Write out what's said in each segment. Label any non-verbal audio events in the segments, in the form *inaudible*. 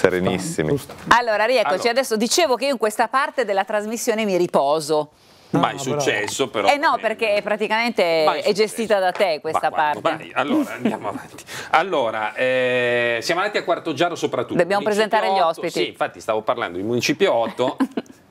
serenissimi. Allora, rieccoci. Allora. Adesso dicevo che io in questa parte della trasmissione mi riposo. No, ah, mai successo però. Eh no, perché praticamente mai è gestita da te questa Va, parte. Vai, allora andiamo avanti. Allora, eh, siamo andati a Quarto Giaro soprattutto. Dobbiamo presentare 8, gli ospiti. Sì, infatti stavo parlando di Municipio 8.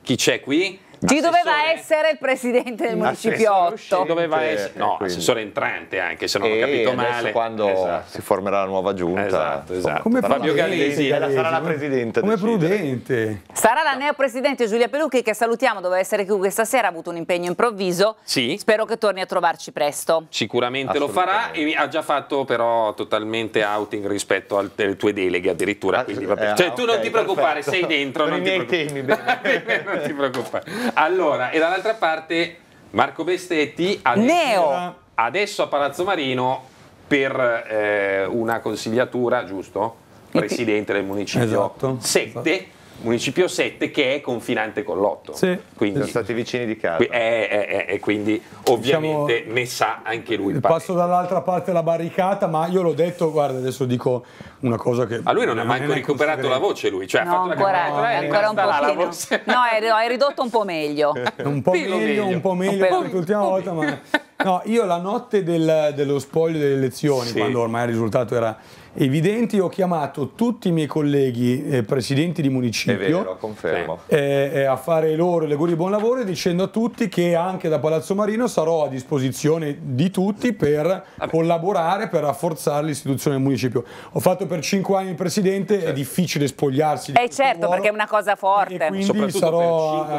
*laughs* Chi c'è qui? Ci doveva essere il presidente del mm. municipio 8. Doveva essere, no, quindi. assessore entrante anche, se non e ho capito male. quando esatto. si formerà la nuova giunta. Esatto, esatto. Come Fabio Galesi sarà la presidente. Come prudente. Sarà la neo presidente Giulia Pelucchi che salutiamo, doveva essere qui questa sera, ha avuto un impegno improvviso. Sì. Spero che torni a trovarci presto. Sicuramente lo farà e ha già fatto però totalmente outing rispetto alle tue deleghe addirittura. Ah, quindi, eh, cioè ah, tu non ti preoccupare, perfetto. sei dentro. Per non ti preoccupare. temi, *laughs* non ti preoccupare. Allora, e dall'altra parte Marco Bestetti adesso, Neo. adesso a Palazzo Marino per eh, una consigliatura, giusto? Presidente del municipio esatto. Sette. Esatto Municipio 7 che è confinante con l'8. Sì. Quindi, Sono stati vicini di casa. Eh, eh, eh, e quindi diciamo- ovviamente diciamo, ne sa anche lui. Il passo dall'altra parte della barricata, ma io l'ho detto, guarda adesso dico una cosa che... A lui non, non ha mai recuperato la voce lui, cioè no, ha fatto ancora, la canzone, ancora un po' la voce. No, è ridotto un po' *laughs* meglio. un po' meglio, un po' meglio, un po meglio l'ultima volta, ma... No, io la notte del, dello spoglio delle elezioni, sì. quando ormai il risultato era evidenti, ho chiamato tutti i miei colleghi eh, presidenti di municipio vero, eh, eh, a fare loro le auguri di buon lavoro dicendo a tutti che anche da Palazzo Marino sarò a disposizione di tutti per Vabbè. collaborare, per rafforzare l'istituzione del municipio. Ho fatto per cinque anni il presidente, certo. è difficile spogliarsi di Eh certo, ruolo, perché è una cosa forte. E quindi sarò a, eh,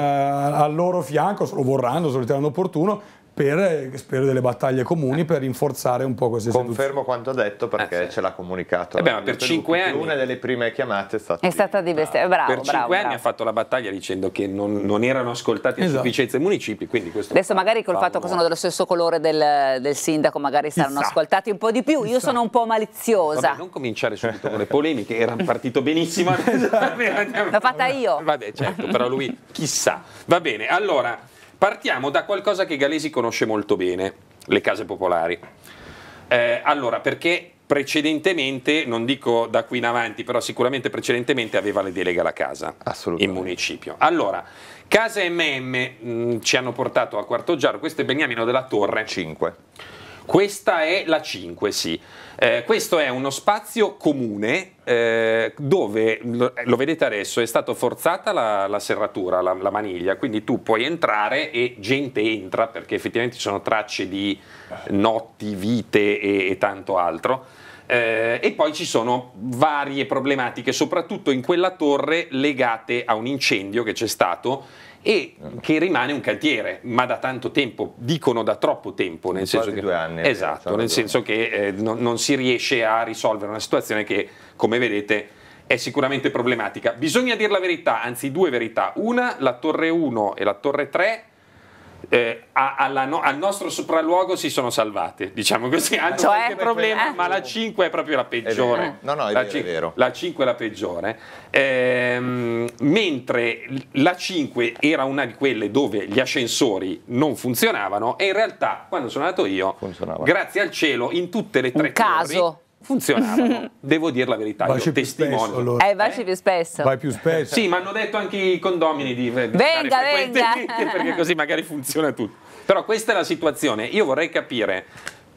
a, loro fianco, se lo vorranno, se lo ritengono opportuno, per, eh, spero, delle battaglie comuni eh. per rinforzare un po' queste situazioni. Confermo quanto ha detto perché eh, sì. ce l'ha comunicato. Eh beh, per cinque anni. Una delle prime chiamate è stata, è stata di bestia. Eh, bravo, per cinque anni ha fatto la battaglia dicendo che non, non erano ascoltati esatto. a sufficienza i municipi. Adesso magari col fatto che sono dello stesso colore del, del sindaco magari saranno Chissà. ascoltati un po' di più. Io Chissà. sono un po' maliziosa. Vabbè, non cominciare subito con le polemiche, era partito benissimo. *laughs* Esatto. L'ho fatta io. Vabbè, certo, però lui chissà. Va bene, allora Partiamo da qualcosa che Galesi conosce molto bene, le case popolari. Eh, allora, perché precedentemente, non dico da qui in avanti, però sicuramente precedentemente aveva le delega alla casa in municipio. Allora, case MM mh, ci hanno portato a Quarto Giaro, questo è Beniamino della Torre. 5 questa è la 5, sì. Eh, questo è uno spazio comune eh, dove, lo, eh, vedete adesso, è stata forzata la, la serratura, la, la, maniglia, quindi tu puoi entrare e gente entra perché effettivamente ci sono tracce di notti, vite e, e tanto altro. Eh, e poi ci sono varie problematiche, soprattutto in quella torre legate a un incendio che c'è stato e che rimane un cantiere, ma da tanto tempo, dicono da troppo tempo, nel senso che, anni, esatto, nel senso che eh, non, non si riesce a risolvere una situazione che, come vedete, è sicuramente problematica. Bisogna dire la verità, anzi due verità. Una, la torre 1 e la torre 3 eh, alla, no, al nostro sopralluogo si sono salvate, diciamo così, hanno cioè, qualche problema, eh? ma la 5 è proprio la peggiore. No, no, è la, vero, 5, è vero. la 5 è la peggiore. Ehm, mentre la 5 era una di quelle dove gli ascensori non funzionavano e in realtà quando sono andato io, grazie al cielo, in tutte le tre Un funzionavano. *laughs* Devo dire la verità, Vai io testimonio. Spesso, allora. Eh, vacci eh? più spesso. Vai più spesso. Sì, ma hanno detto anche i condomini di, eh, di venga, venga. *laughs* perché così magari funziona tutto. Però questa è la situazione. Io vorrei capire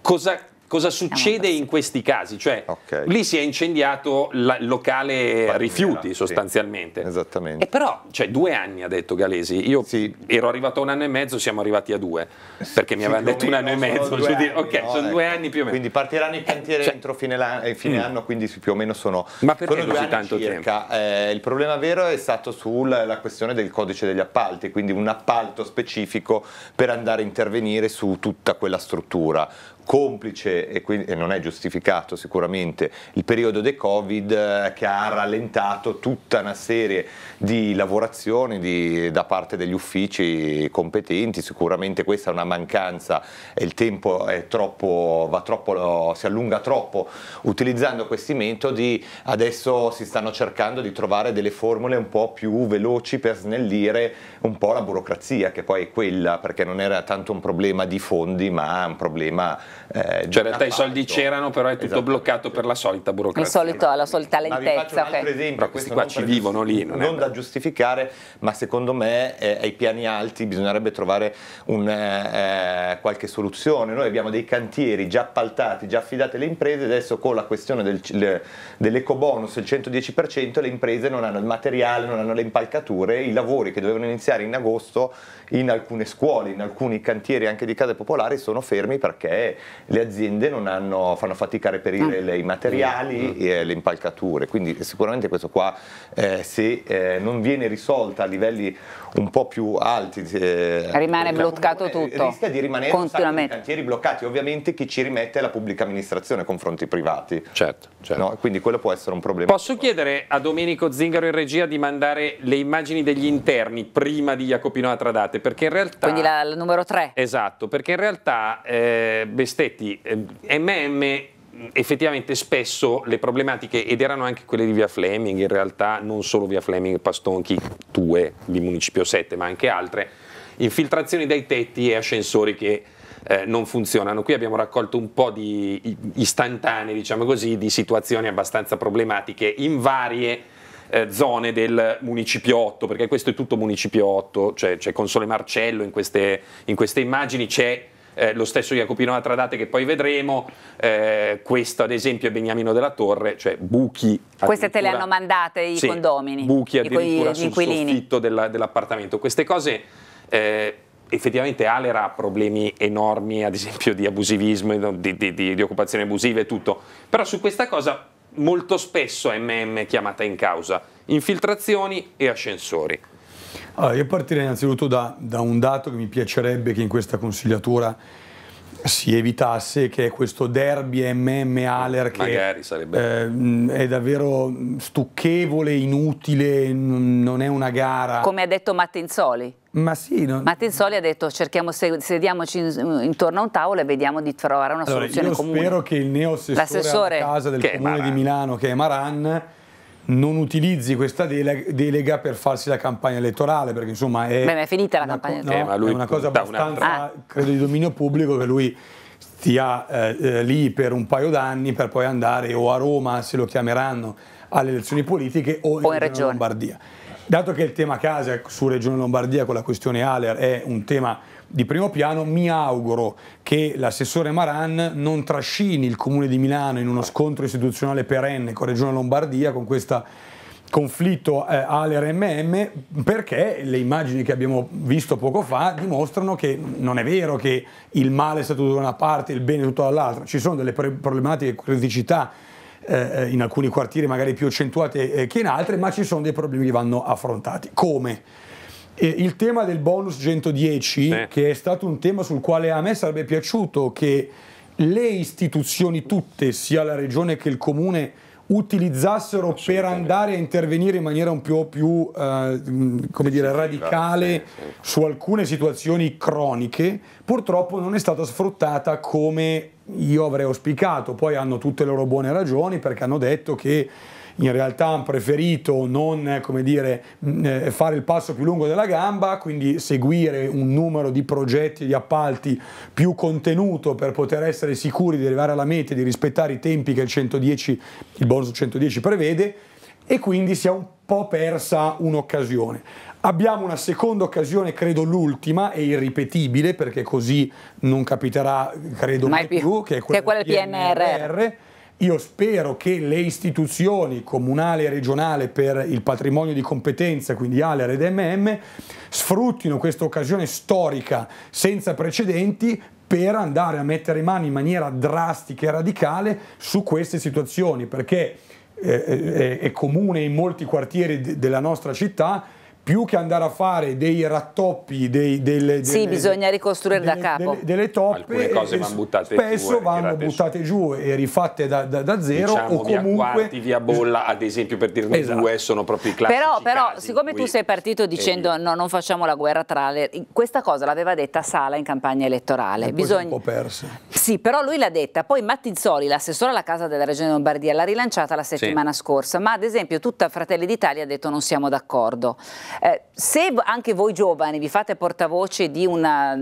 cosa cosa succede in questi casi? Cioè, okay. lì si è incendiato il locale Barriera, rifiuti sostanzialmente. Sì, esattamente. E però, cioè, due anni ha detto Galesi. Io sì. ero arrivato a un anno e mezzo, siamo arrivati a due. Perché mi sì, avevano detto un anno e mezzo. Due anni, ok, no, sono ecco. due anni più o meno. Quindi partiranno i eh, cantieri eh, cioè, entro fine, anno, eh, fine mm. anno, quindi più o meno sono. Ma perché sono così tanto circa. Eh, il problema vero è stato sulla questione del codice degli appalti, quindi un appalto specifico per andare a intervenire su tutta quella struttura. Complice e, quindi, e non è giustificato sicuramente, il periodo del Covid eh, che ha rallentato tutta una serie di lavorazioni di, da parte degli uffici competenti, sicuramente questa è una mancanza e il tempo troppo, troppo, si allunga troppo utilizzando questi metodi, adesso si stanno cercando di trovare delle formule un po' più veloci per snellire un po' la burocrazia, che poi è quella, perché non era tanto un problema di fondi, ma un problema eh, cioè, realtà cioè, i soldi esatto, c'erano, però è tutto esatto, bloccato per la solita burocrazia. Solito, la solita lentezza. Ma okay. esempio, però questi qua ci vivono lì. Non, non da giustificare, ma secondo me eh, ai piani alti bisognerebbe trovare un, eh, eh qualche soluzione. Noi abbiamo dei cantieri già appaltati, già affidati alle imprese, adesso con la questione del, le, dell'eco bonus, il 110%, le imprese non hanno il materiale, non hanno le impalcature, i lavori che dovevano iniziare in agosto in alcune scuole, in alcuni cantieri anche di case popolari sono fermi perché le aziende aziende hanno, fanno fatica a reperire mm. i materiali mm. e le impalcature, quindi sicuramente questo qua eh, se eh, non viene risolta a livelli un po' più alti. Eh, Rimane diciamo, bloccato eh, tutto. Rischia di rimanere continuamente. cantieri bloccati, ovviamente chi ci rimette è la pubblica amministrazione, confronti privati. Certo, certo. No? Quindi quello può essere un problema. Posso chiedere a Domenico Zingaro in regia di mandare le immagini degli interni prima di Jacopino a Tradate, perché in realtà... Quindi la, la numero 3. Esatto, perché in realtà eh, Bestetti, eh, MM effettivamente spesso le problematiche, ed erano anche quelle di via Fleming, in realtà non solo via Fleming, Pastonchi, Tue, di Municipio 7, ma anche altre, infiltrazioni dai tetti e ascensori che eh, non funzionano. Qui abbiamo raccolto un po' di istantanee, diciamo così, di situazioni abbastanza problematiche in varie eh, zone del Municipio 8, perché questo è tutto Municipio 8, cioè c'è Console Marcello in queste, in queste immagini, c'è eh, lo stesso Jacopino Atradate che poi vedremo, eh, questo ad esempio è Beniamino della Torre, cioè buchi. Queste te le hanno mandate i sì, condomini? buchi addirittura i, sul inquilini. soffitto della, dell'appartamento. Queste cose... Eh, effettivamente Alera ha problemi enormi, ad esempio di abusivismo, di, di, di, di occupazioni abusive e tutto, però su questa cosa molto spesso MM è chiamata in causa, infiltrazioni e ascensori. Allora, io partirei innanzitutto da, da, un dato che mi piacerebbe che in questa consigliatura si evitasse, che è questo derby MM-Aler che sarebbe... eh, è davvero stucchevole, inutile, non è una gara. Come ha detto Mattenzoli. Ma sì, non... Mattenzoli ha detto cerchiamo, sediamoci intorno a un tavolo e vediamo di trovare una allora, soluzione io comune. Io spero che il neo assessore a casa del comune di Milano, che è Maran, non utilizzi questa delega per farsi la campagna elettorale, perché insomma è, Beh, è finita la campagna elettorale. no, eh, è una cosa abbastanza, una... Ah. credo, di dominio pubblico che lui stia eh, eh, lì per un paio d'anni per poi andare o a Roma, se lo chiameranno, alle elezioni politiche o, in, o in Regione Lombardia. Dato che il tema casa su Regione Lombardia con la questione Aller è un tema di primo piano, mi auguro che l'assessore Maran non trascini il Comune di Milano in uno scontro istituzionale perenne con Regione Lombardia, con questo conflitto eh, ALRMM, perché le immagini che abbiamo visto poco fa dimostrano che non è vero che il male è stato da una parte e il bene è tutto dall'altra, ci sono delle problematiche criticità eh, in alcuni quartieri magari più accentuate eh, che in altri, ma ci sono dei problemi che vanno affrontati. Come? E il tema del bonus 110, sì. che è stato un tema sul quale a me sarebbe piaciuto che le istituzioni tutte, sia la regione che il comune, utilizzassero per andare a intervenire in maniera un po' più, eh, mm, dire, radicale su alcune situazioni croniche, purtroppo non è stata sfruttata come io avrei auspicato. Poi hanno tutte le loro buone ragioni perché hanno detto che in realtà hanno preferito non dire, mm, eh, fare il passo più lungo della gamba, quindi seguire un numero di progetti e di appalti più contenuto per poter essere sicuri di arrivare alla meta e di rispettare i tempi che il, 110, il bonus 110 prevede e quindi si è un po' persa un'occasione. Abbiamo una seconda occasione, credo l'ultima e irripetibile perché così non capiterà, credo mai più, più che è quella che è del PNRR. PNRR io spero che le istituzioni comunale e regionale per il patrimonio di competenza, quindi ALER ed MM, sfruttino questa occasione storica senza precedenti per andare a mettere mano in maniera drastica e radicale su queste situazioni, perché eh, eh, eh, è, comune in molti quartieri della nostra città più che andare a fare dei rattoppi, dei, delle, delle, sì, bisogna ricostruire delle, da capo. Delle, delle toppe, cose vanno buttate spesso giù, vanno buttate su. giù e rifatte da, da, da zero diciamo, o comunque... Via quarti, via bolla, ad esempio, per dirne esatto. due, sono proprio i classici Però, però siccome tu sei partito dicendo no, non facciamo la guerra tra le... Questa cosa l'aveva detta Sala in campagna elettorale. Bisogna... un po' persa. Sì, però lui l'ha detta. Poi Mattizzoli, l'assessore alla Casa della Regione Lombardia, l'ha rilanciata la settimana sì. scorsa, ma ad esempio tutta Fratelli d'Italia ha detto non siamo d'accordo. Eh, se anche voi giovani vi fate portavoce di una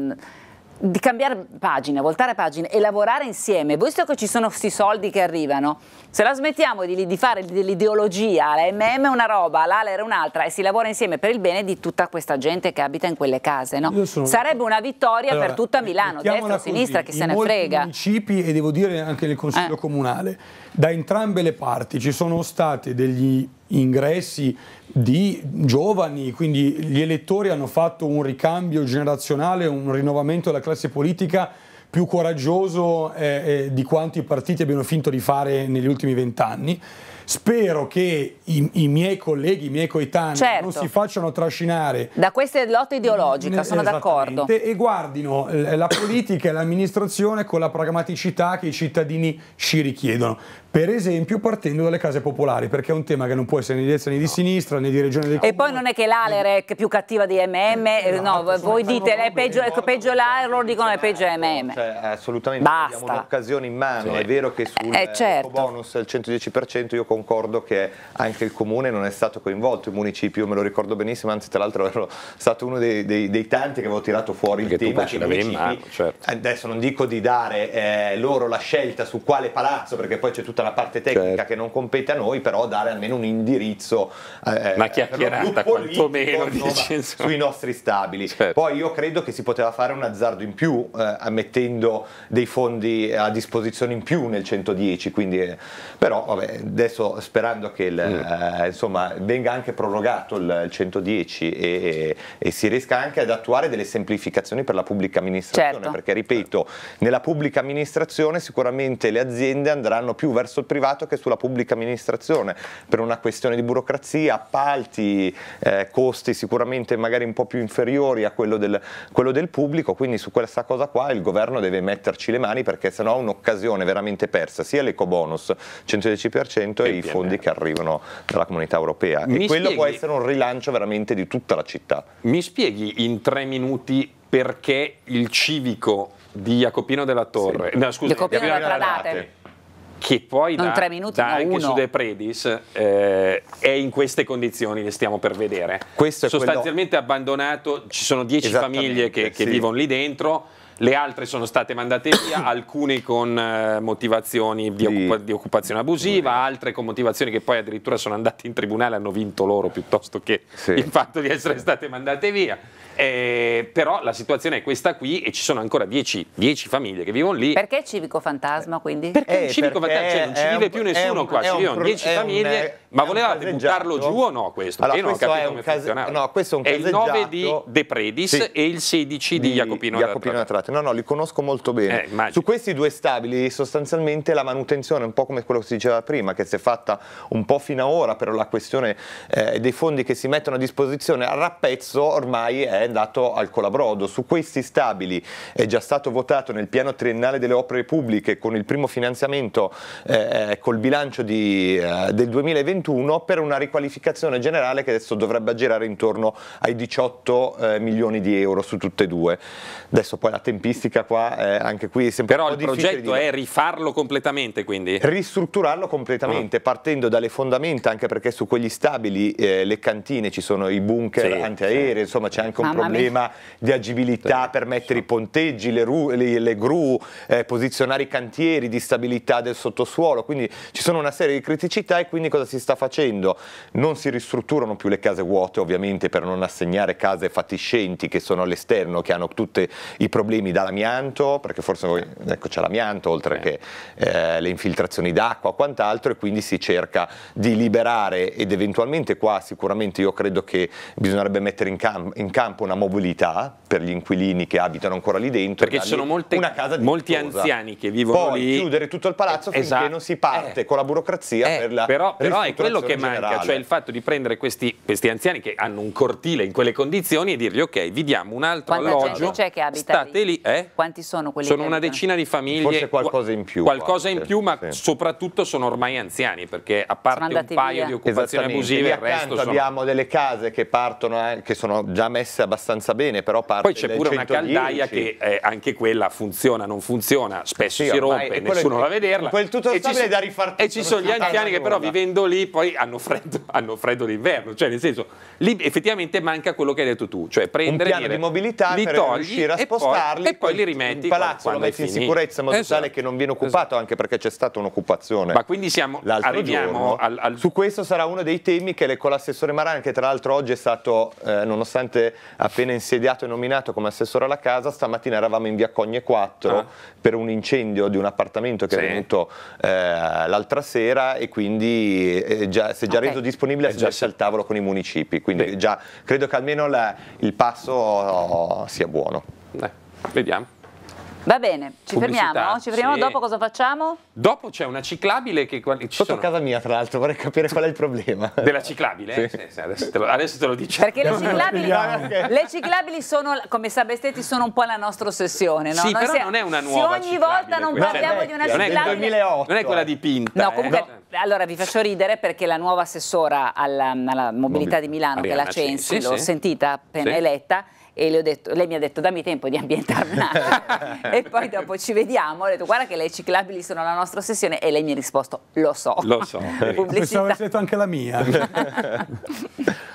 di cambiare pagina, voltare pagina e lavorare insieme, visto che ci sono questi soldi che arrivano, se la smettiamo di, di fare dell'ideologia, la MM è una roba, l'ALER è un'altra e si lavora insieme per il bene di tutta questa gente che abita in quelle case, no? Sarebbe una vittoria allora, per tutta Milano, destra o sinistra, chi se ne frega. I municipi e devo dire anche nel Consiglio eh. Comunale, da entrambe le parti ci sono stati degli ingressi di giovani, quindi gli elettori hanno fatto un ricambio generazionale, un rinnovamento della classe politica più coraggioso eh, eh, di quanto i partiti abbiano finto di fare negli ultimi vent'anni. Spero che i, i, miei colleghi, i miei coetanei certo. non si facciano trascinare da queste lotte ideologiche, sono d'accordo. E guardino la politica e l'amministrazione con la pragmaticità che i cittadini ci richiedono. Per esempio partendo dalle case popolari, perché è un tema che non può essere né di destra né di no. sinistra né di regione del E comune. poi non è che l'Alerec è più cattiva di MM, eh, esatto, no, no voi dite è peggio, ecco, morto, peggio l'Alerec, loro dicono è peggio MM. Cioè, assolutamente, Basta. abbiamo un'occasione in mano, sì. è vero che sul eh, certo. bonus al 110% io concordo che anche il comune non è stato coinvolto, il municipio me lo ricordo benissimo, anzi tra l'altro *laughs* ero stato uno dei, dei, dei tanti che avevo tirato fuori perché il tema. Che municipi, in mano, certo. Adesso non dico di dare eh, loro la scelta su quale palazzo, perché poi c'è tutta tutta la parte tecnica certo. che non compete a noi, però dare almeno un indirizzo eh, una eh, chiacchierata quantomeno sui nostri stabili. Certo. Poi io credo che si poteva fare un azzardo in più eh, mettendo dei fondi a disposizione in più nel 110, quindi eh, però vabbè, adesso sperando che il, mm. Eh, insomma, venga anche prorogato il, il 110 e, e, e, si riesca anche ad attuare delle semplificazioni per la pubblica amministrazione, certo. perché ripeto, nella pubblica amministrazione sicuramente le aziende andranno più verso verso il privato che sulla pubblica amministrazione, per una questione di burocrazia, appalti, eh, costi sicuramente magari un po' più inferiori a quello del, quello del pubblico, quindi su questa cosa qua il governo deve metterci le mani perché sennò è un'occasione veramente persa, sia l'eco bonus 110% e, i fondi che arrivano dalla comunità europea. Mi e quello spieghi, può essere un rilancio veramente di tutta la città. Mi spieghi in tre minuti perché il civico di Jacopino della Torre, sì. no, scusa, Jacopino della Tradate che poi non da, minuti, da anche uno. su De Predis eh, è in queste condizioni che stiamo per vedere. Questo è Sostanzialmente quello... abbandonato, ci sono dieci famiglie che, che sì. vivono lì dentro, le altre sono state mandate via, *coughs* alcune con eh, motivazioni di, occupa di, occupazione abusiva, altre con motivazioni che poi addirittura sono andate in tribunale e hanno vinto loro piuttosto che sì. il fatto di essere state mandate via. Eh, però la situazione è questa qui e ci sono ancora 10 famiglie che vivono lì. Perché civico fantasma quindi? Perché eh, civico perché fantasma, cioè, non ci vive un, più nessuno un, qua, ci vivono 10 famiglie, un, ma volevate buttarlo giù o no questo? Allora, Io non ho capito come case... funzionava. No, questo è un è il 9 di De Predis sì. e il 16 di, di Jacopino, Jacopino Atrato. No, no, li conosco molto bene. Eh, Su questi due stabili sostanzialmente la manutenzione, un po' come quello che si diceva prima, che si è fatta un po' fino ad ora, però la questione eh, dei fondi che si mettono a disposizione a rappezzo ormai è è andato al colabrodo. Su questi stabili è già stato votato nel piano triennale delle opere pubbliche con il primo finanziamento eh, eh col bilancio di, eh, del 2021 per una riqualificazione generale che adesso dovrebbe girare intorno ai 18 eh, milioni di euro su tutte e due. Adesso poi la tempistica qua eh, anche qui è sempre Però un po' il progetto è rifarlo completamente quindi? Ristrutturarlo completamente uh-huh. partendo dalle fondamenta anche perché su quegli stabili eh, le cantine ci sono i bunker sì, antiaerei, sì. insomma c'è anche un problema di agibilità per mettere i ponteggi, le, ru, le, le gru, eh, posizionare i cantieri, di stabilità del sottosuolo, quindi ci sono una serie di criticità e quindi cosa si sta facendo? Non si ristrutturano più le case vuote ovviamente per non assegnare case fatiscenti che sono all'esterno, che hanno tutti i problemi dall'amianto, perché forse voi, ecco c'è l'amianto oltre che eh, le infiltrazioni d'acqua, o quant'altro e quindi si cerca di liberare ed eventualmente qua sicuramente io credo che bisognerebbe mettere in, camp in campo campo una mobilità per gli inquilini che abitano ancora lì dentro. Perché ci sono molte, molti anziani che vivono Poi, lì. chiudere tutto il palazzo eh, finché esatto. non si parte eh. con la burocrazia eh. per la però, però è quello che generale. manca, cioè il fatto di prendere questi, questi, anziani che hanno un cortile in quelle condizioni e dirgli ok, vi diamo un altro Quanta alloggio. c'è che abita State lì. lì eh? Quanti sono quelli? Sono una decina di famiglie. Forse qualcosa in più. Qualcosa in più, ma sì. soprattutto sono ormai anziani, perché a parte un paio via. di occupazioni abusive, il resto sono... abbiamo delle case che partono, eh, che sono già messe a abbastanza bene, però parte Poi c'è pure 110. una caldaia che eh, anche quella funziona, non funziona, spesso sì, si rompe, e nessuno va a vederla. Quel tutto e stabile ci, da rifare E ci sono gli anziani che però vivendo lì poi hanno freddo, *laughs* hanno freddo d'inverno, cioè nel senso, lì effettivamente manca quello che hai detto tu, cioè prendere... Un piano dire, di mobilità li per togli, riuscire a spostarli. E poi, e poi li rimetti. Il palazzo lo metti in sicurezza in modo esatto. tale che non viene occupato, esatto. anche perché c'è stata un'occupazione. Ma quindi siamo, arriviamo al, al... Su questo sarà uno dei temi che le, con l'assessore Maran, che tra l'altro oggi è stato, eh, nonostante appena insediato e nominato come assessore alla casa, stamattina eravamo in via Cogne 4 ah. per un incendio di un appartamento che sì. è venuto eh, l'altra sera e quindi eh, eh, già, si è già okay. reso disponibile a eh, sedersi al tavolo con i municipi, quindi già, credo che almeno la, il passo oh, sia buono. Eh, vediamo. Va bene, ci Pubblicità, fermiamo, ci fermiamo, sì. dopo cosa facciamo? Dopo c'è una ciclabile che... Ci Sotto sono... casa mia, tra l'altro, vorrei capire qual è il problema. Della ciclabile? Sì. Sì, sì adesso, te lo, adesso te lo diciamo. Perché le ciclabili, le ciclabili, sono, come sa Bestetti, sono un po' la nostra ossessione, no? Sì, Noi però siamo, non è una nuova Se ogni volta non parliamo cioè, di una ciclabile... Non è, 2008, non è quella eh. dipinta. No, eh, comunque, eh. allora vi faccio ridere perché la nuova assessora alla, alla mobilità Mobil di Milano, Ariana, che è la Censi, l'ho sentita appena eletta, e le ho detto, lei mi ha detto dammi tempo di ambientarmi *laughs* e poi dopo ci vediamo, ho detto guarda che le ciclabili sono la nostra ossessione e lei mi ha risposto lo so. Lo so. *laughs* Pubblicità. Pensavo avessi detto anche la mia. *laughs*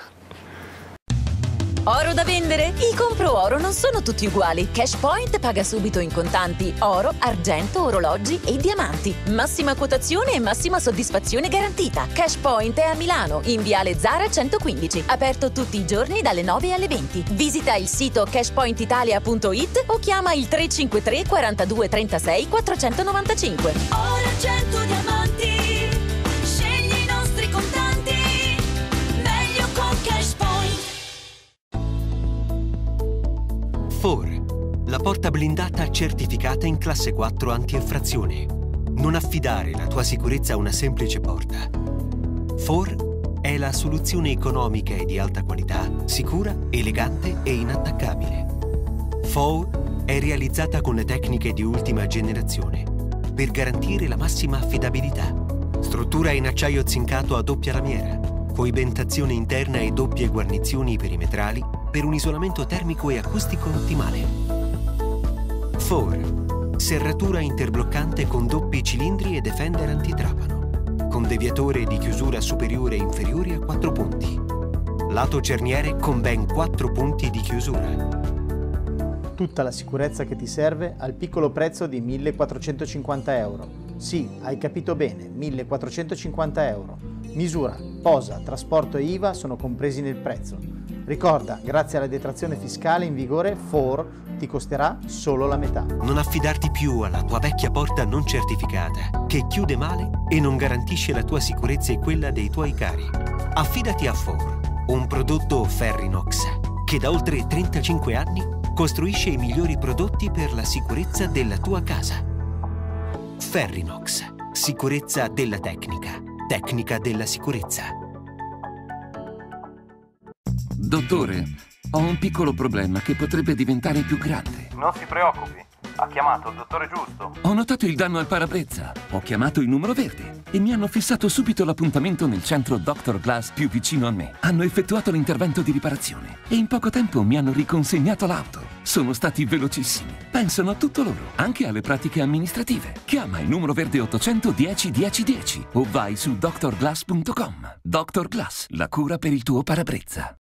Oro da vendere? I compro oro non sono tutti uguali. Cashpoint paga subito in contanti oro, argento, orologi e diamanti. Massima quotazione e massima soddisfazione garantita. Cashpoint è a Milano, in Viale Zara 115, aperto tutti i giorni dalle 9 alle 20. Visita il sito cashpointitalia.it o chiama il 353 42 36 495. Oro 100 diamanti. Four, la porta blindata certificata in classe 4 anti-effrazione. Non affidare la tua sicurezza a una semplice porta. Four è la soluzione economica e di alta qualità, sicura, elegante e inattaccabile. Four è realizzata con le tecniche di ultima generazione per garantire la massima affidabilità. Struttura in acciaio zincato a doppia lamiera coibentazione interna e doppie guarnizioni perimetrali per un isolamento termico e acustico ottimale. 4. Serratura interbloccante con doppi cilindri e defender antitrapano, con deviatore di chiusura superiore e inferiore a 4 punti. Lato cerniere con ben 4 punti di chiusura. Tutta la sicurezza che ti serve al piccolo prezzo di 1450 euro. Sì, hai capito bene, 1450 euro Misura, posa, trasporto e IVA sono compresi nel prezzo. Ricorda, grazie alla detrazione fiscale in vigore, FOR ti costerà solo la metà. Non affidarti più alla tua vecchia porta non certificata, che chiude male e non garantisce la tua sicurezza e quella dei tuoi cari. Affidati a FOR, un prodotto Ferrinox, che da oltre 35 anni costruisce i migliori prodotti per la sicurezza della tua casa. Ferrinox, sicurezza della tecnica tecnica della sicurezza. Dottore, ho un piccolo problema che potrebbe diventare più grande. Non si preoccupi. Ha chiamato il dottore giusto. Ho notato il danno al parabrezza. Ho chiamato il numero verde e mi hanno fissato subito l'appuntamento nel centro Dr. Glass più vicino a me. Hanno effettuato l'intervento di riparazione e in poco tempo mi hanno riconsegnato l'auto. Sono stati velocissimi. Pensano a tutto loro, anche alle pratiche amministrative. Chiama il numero verde 800 10 10 10 o vai su drglass.com. Dr. Glass, la cura per il tuo parabrezza.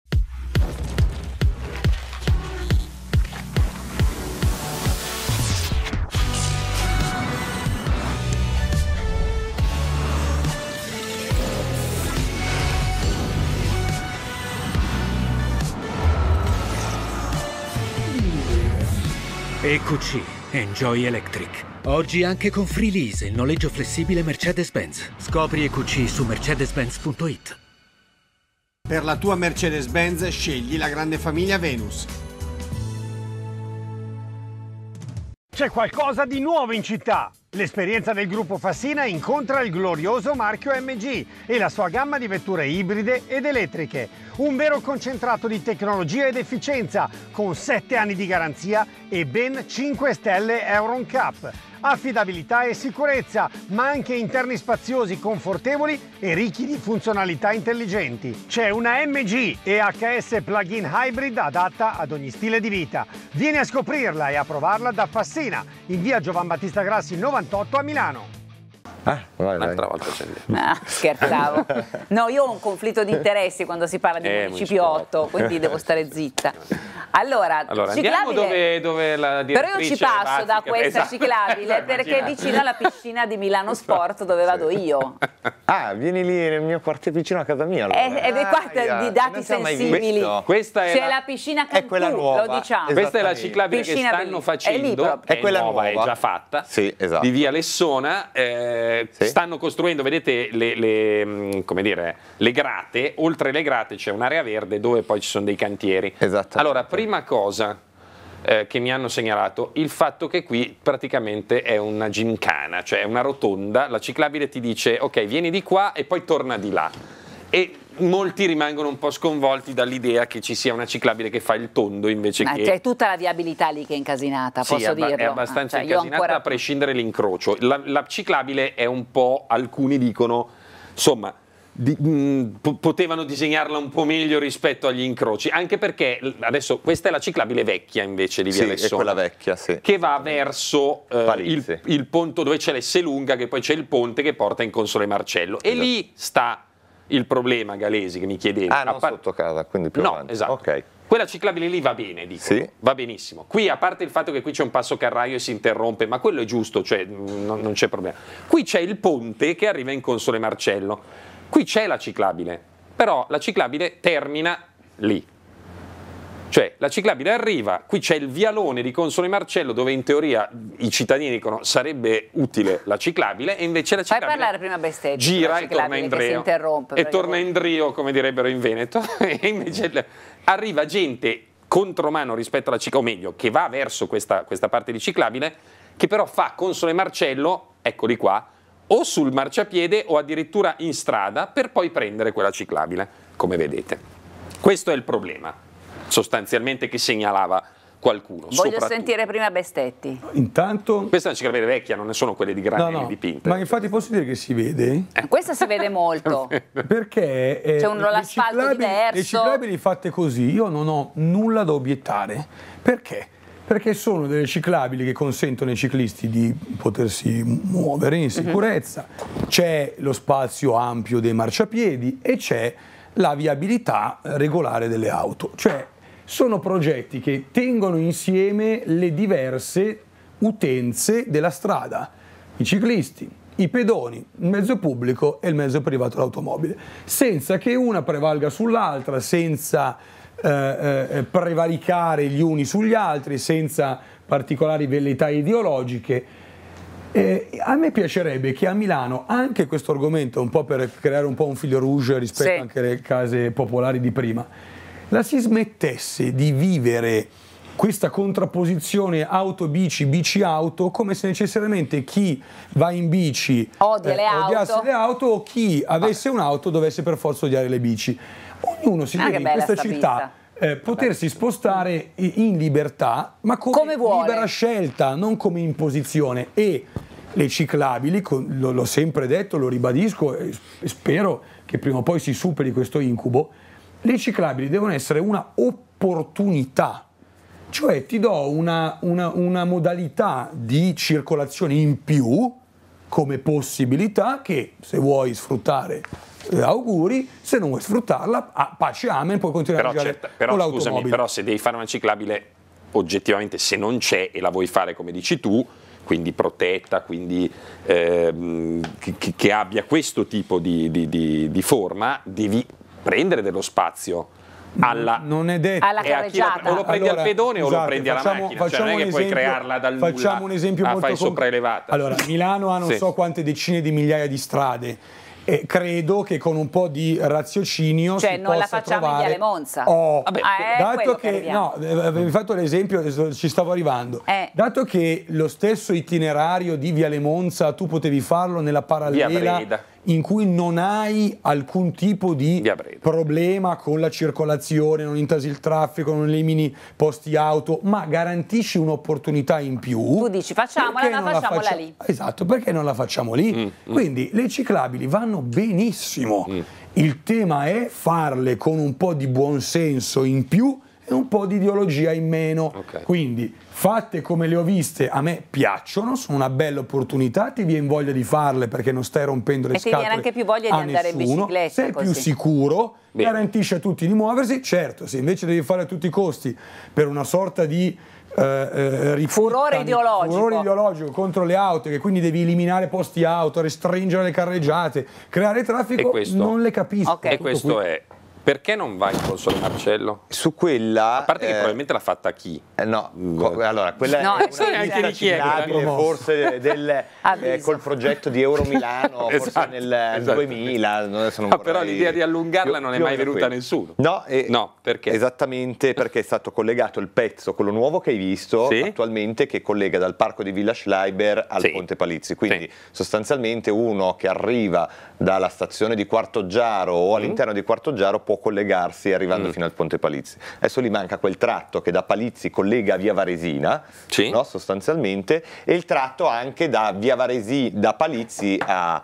EQC, Enjoy Electric. Oggi anche con Free Lease, il noleggio flessibile Mercedes-Benz. Scopri EQC su mercedes-benz.it. Per la tua Mercedes-Benz scegli la grande famiglia Venus. C'è qualcosa di nuovo in città! L'esperienza del gruppo Fassina incontra il glorioso marchio MG e la sua gamma di vetture ibride ed elettriche. Un vero concentrato di tecnologia ed efficienza, con 7 anni di garanzia e ben 5 stelle Euron Cup affidabilità e sicurezza, ma anche interni spaziosi, confortevoli e ricchi di funzionalità intelligenti. C'è una MG EHS plug-in hybrid adatta ad ogni stile di vita. Vieni a scoprirla e a provarla da Fassina, in via Giovan Battista Grassi 98 a Milano. Ah, vai, Un'altra vai. volta accendi. Ah, no, scherzavo. No, io ho un conflitto di interessi quando si parla di eh, municipio 8, quindi devo stare zitta. Allora, allora ciclabile. Dove, dove la Però io ci passo da questa esatto, ciclabile *laughs* perché è vicino alla piscina di Milano esatto. Sport dove sì. vado io. Ah, vieni lì nel mio quartiere vicino a casa mia. Allora. Eh, eh, è, è ah, di dati sensibili. Questa è C'è la, la, piscina Cantù, è quella nuova. lo diciamo. Questa è la ciclabile piscina che stanno facendo. È, lì, è, quella nuova, nuova, è già fatta. Sì, esatto. Di via Lessona. Eh, sì. stanno costruendo, vedete, le, le, mm, dire, le, grate, oltre le grate c'è un'area verde dove poi ci sono dei cantieri. Esatto. Allora, prima cosa eh, che mi hanno segnalato, il fatto che qui praticamente è una gincana, cioè una rotonda, la ciclabile ti dice ok vieni di qua e poi torna di là. E molti rimangono un po' sconvolti dall'idea che ci sia una ciclabile che fa il tondo invece Ma che... c'è tutta la viabilità lì che è incasinata, sì, posso dirlo? è abbastanza ah, cioè, incasinata ancora... a prescindere l'incrocio. La, la ciclabile è un po', alcuni dicono, insomma... Di, mh, mm, potevano disegnarla un po' meglio rispetto agli incroci, anche perché adesso questa è la ciclabile vecchia invece di Via sì, Lessona, quella vecchia, sì. che va verso eh, il, il ponte dove c'è l'Esselunga, che poi c'è il ponte che porta in Console Marcello, esatto. e lì sta il problema Galesi che mi chiedeva. Ah, non par- sotto casa, quindi più no, avanti. esatto. Okay. Quella ciclabile lì va bene, dico. Sì. Va benissimo. Qui, a parte il fatto che qui c'è un passo carraio e si interrompe, ma quello è giusto, cioè non, non c'è problema. Qui c'è il ponte che arriva in Console Marcello. Qui c'è la ciclabile, però la ciclabile termina lì. Cioè la ciclabile arriva, qui c'è il vialone di Console Marcello dove in teoria i cittadini dicono sarebbe utile la ciclabile e invece la ciclabile Fai parlare prima bestemmia. gira e torna in drio. E torna in drio come direbbero in Veneto *laughs* e invece arriva gente contromano rispetto alla ciclabile, o meglio che va verso questa, questa parte di ciclabile che però fa Console Marcello, eccoli qua, o sul marciapiede o addirittura in strada per poi prendere quella ciclabile, come vedete. Questo è il problema sostanzialmente che segnalava qualcuno. Voglio sentire prima Bestetti. Intanto... Questa è una ciclopede vecchia, non ne sono quelle di grandi no, no, dipinte. Ma infatti posso dire che si vede? Eh. Questa si vede molto. *laughs* Perché eh, c'è un rollasfalto diverso. Le ciclabili fatte così, io non ho nulla da obiettare. Perché? Perché sono delle ciclabili che consentono ai ciclisti di potersi muovere in mhm. sicurezza, mm -hmm. c'è lo spazio ampio dei marciapiedi e c'è la viabilità regolare delle auto. Cioè sono progetti che tengono insieme le diverse utenze della strada, i ciclisti, i pedoni, il mezzo pubblico e il mezzo privato l'automobile, senza che una prevalga sull'altra, senza eh, eh, prevaricare gli uni sugli altri, senza particolari velleità ideologiche. Eh, a me piacerebbe che a Milano anche questo argomento, un po' per creare un po' un filo rouge rispetto sì. anche alle case popolari di prima, la si smettesse di vivere questa contrapposizione auto-bici, bici-auto, come se necessariamente chi va in bici Odia eh, le odiasse auto. le auto o chi avesse un'auto dovesse per forza odiare le bici. Ognuno si ah, deve in questa città eh, potersi spostare in libertà, ma come, come vuole. libera scelta, non come imposizione. E le ciclabili, l'ho sempre detto, lo ribadisco e spero che prima o poi si superi questo incubo, le ciclabili devono essere una opportunità, cioè ti do una, una, una modalità di circolazione in più come possibilità che se vuoi sfruttare eh, auguri, se non vuoi sfruttarla, ah, pace amen, puoi continuare però a girare certo, però, con scusami, però se devi fare una ciclabile, oggettivamente se non c'è e la vuoi fare come dici tu, quindi protetta, quindi ehm, che, che, abbia questo tipo di, di, di, di forma, devi prendere dello spazio. Alla, non è detto alla carreggiata. o lo prendi allora, al pedone esatto, o lo esatto, prendi alla facciamo, macchina cioè, facciamo cioè, non è che esempio, puoi crearla dal nulla un esempio la molto fai sopraelevata allora Milano ha non sì. so quante decine di migliaia di strade e credo che con un po' di raziocinio cioè, si non la facciamo in Viale Monza. Oh, Vabbè, ah, ah dato che, che no, avevi eh, eh, fatto l'esempio, eh, ci stavo arrivando. Eh. Dato che lo stesso itinerario di Viale Monza tu potevi farlo nella parallela in cui non hai alcun tipo di problema con la circolazione, non intasi il traffico, non elimini posti auto, ma garantisci un'opportunità in più. Tu dici facciamola, ma facciamola faccia lì. Esatto, perché non la facciamo lì? Mm, mm, Quindi le ciclabili vanno benissimo. Mm. Il tema è farle con un po' di buonsenso in più e un po' di ideologia in meno. Okay. Quindi fatte come le ho viste, a me piacciono, sono una bella opportunità, ti viene voglia di farle perché non stai rompendo le e scatole. E ti viene anche più voglia di andare nessuno. in bicicletta. Sei così. più sicuro, Bene. garantisce a tutti di muoversi. Certo, se invece devi fare a tutti i costi per una sorta di eh, eh, furore, ideologico. furore ideologico contro le auto, che quindi devi eliminare posti auto, restringere le carreggiate, creare traffico, non le capisco. Okay. E questo qui. è perché non va in console Marcello? Su quella... A parte che eh, probabilmente l'ha fatta chi? Eh, no, mm. co- allora, quella no, è una eh, lista citata forse del, eh, *laughs* eh, col progetto di Euro Milano, *laughs* esatto, forse nel esatto. 2000. No, ah, vorrei... Però l'idea di allungarla più, non è mai venuta a nessuno. No, no, perché? Esattamente perché è stato collegato il pezzo, quello nuovo che hai visto sì? attualmente, che collega dal parco di Villa Schleiber al sì. Ponte Palizzi. Quindi sì. sostanzialmente uno che arriva dalla stazione di Quarto Giaro o all'interno di Quarto Giaro può può collegarsi arrivando mm. fino al Ponte Palizzi. Adesso lì manca quel tratto che da Palizzi collega via Varesina, sì. no, sostanzialmente, e il tratto anche da via Varesi, da Palizzi a,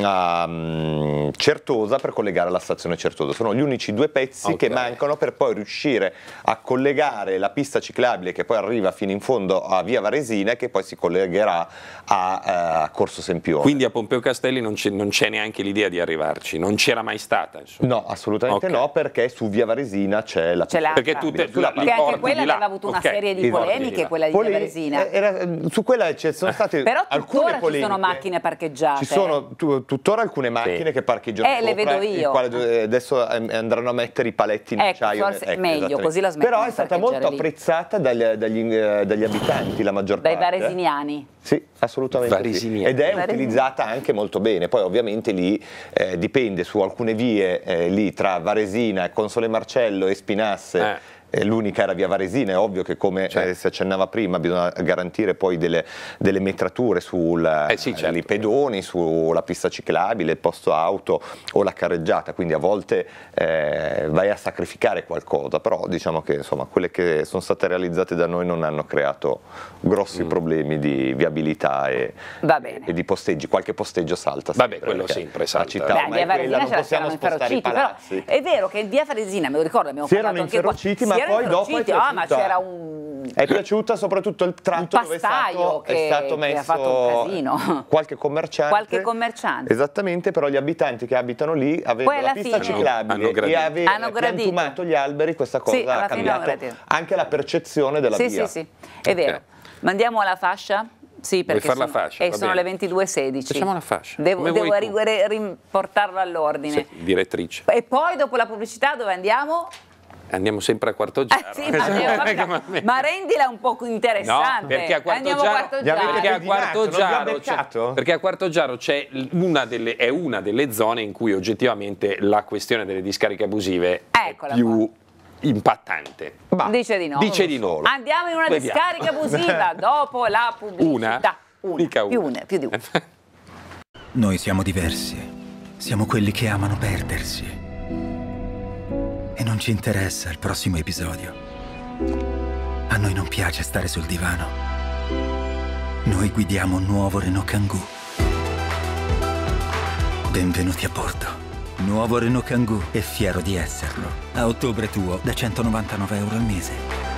a mm, Certosa per collegare alla stazione Certosa. Sono gli unici due pezzi okay. che mancano per poi riuscire a collegare la pista ciclabile che poi arriva fino in fondo a via Varesina e che poi si collegherà a, a eh, Corso Sempione. Quindi a Pompeo Castelli non c'è, neanche l'idea di arrivarci, non c'era mai stata. Insomma. No, assolutamente okay. no perché su Via Varesina c'è la c'è Perché tutte sulla Perché anche quella aveva avuto una okay. serie di esatto. polemiche, quella di Poli- Via Varesina. Eh, era, eh, su quella ci sono state Però alcune polemiche. ci sono macchine parcheggiate. Ci sono tuttora alcune macchine sì. che parcheggiano eh, sopra. le vedo io. Quale, eh, adesso ehm, andranno a mettere i paletti in ecco, acciaio. Forse ecco, meglio, così la smettono Però è stata molto lì. apprezzata dagli, dagli, dagli, abitanti, la maggior parte. Dai varesiniani. Sì, assolutamente. Sì. Ed è utilizzata anche molto bene. Poi ovviamente lì eh, dipende su alcune vie eh, lì tra Varesina Varesina, Console Marcello e Spinasse eh. Eh, l'unica era via Varesina, è ovvio che come eh, certo. eh, si accennava prima bisogna garantire poi delle, delle metrature sui eh sì, eh, certo. pedoni, sulla pista ciclabile, il posto auto o la carreggiata, quindi a volte eh, vai a sacrificare qualcosa, però diciamo che insomma, quelle che sono state realizzate da noi non hanno creato grossi mm. problemi di viabilità e, e, di posteggi, qualche posteggio salta. Vabbè, quello sempre salta. La città Beh, ormai quella, non possiamo spostare i palazzi. Però è vero che via Varesina, me lo ricordo, abbiamo si parlato anche qua, ma poi dopo ah, ma c'era un è piaciuta soprattutto il tratto dove è stato, che, è stato messo *laughs* qualche commerciante. Qualche commerciante. Esattamente, però gli abitanti che abitano lì avevano la pista ciclabile hanno, hanno e avevano piantumato gli alberi, questa cosa sì, ha cambiato anche la percezione della sì, via. Sì, sì, è okay. vero. Mandiamo alla fascia? Sì, perché sono, fascia, eh, sono le 22.16. Facciamo la fascia. Devo, devo riportarlo all'ordine. Direttrice. E poi dopo la pubblicità dove andiamo? Andiamo sempre a quarto eh, giro. Ah, sì, ma, esatto. *laughs* ma, rendila un po' interessante. No, perché a quarto Andiamo giaro, quarto giaro. a quarto giaro perché a quarto giaro c'è una delle, è una delle zone in cui oggettivamente la questione delle discariche abusive Eccola è più qua impattante. Ma dice di no. Dice di no. Andiamo in una Vediamo. discarica abusiva *laughs* dopo la pubblicità. Una, una. Più, una. più di una. *laughs* Noi siamo diversi. Siamo quelli che amano perdersi e non ci interessa il prossimo episodio. A noi non piace stare sul divano. Noi guidiamo un nuovo Renault Kangoo. Benvenuti a bordo. Nuovo Renault Kangoo è fiero di esserlo. A ottobre tuo da 199 euro al mese.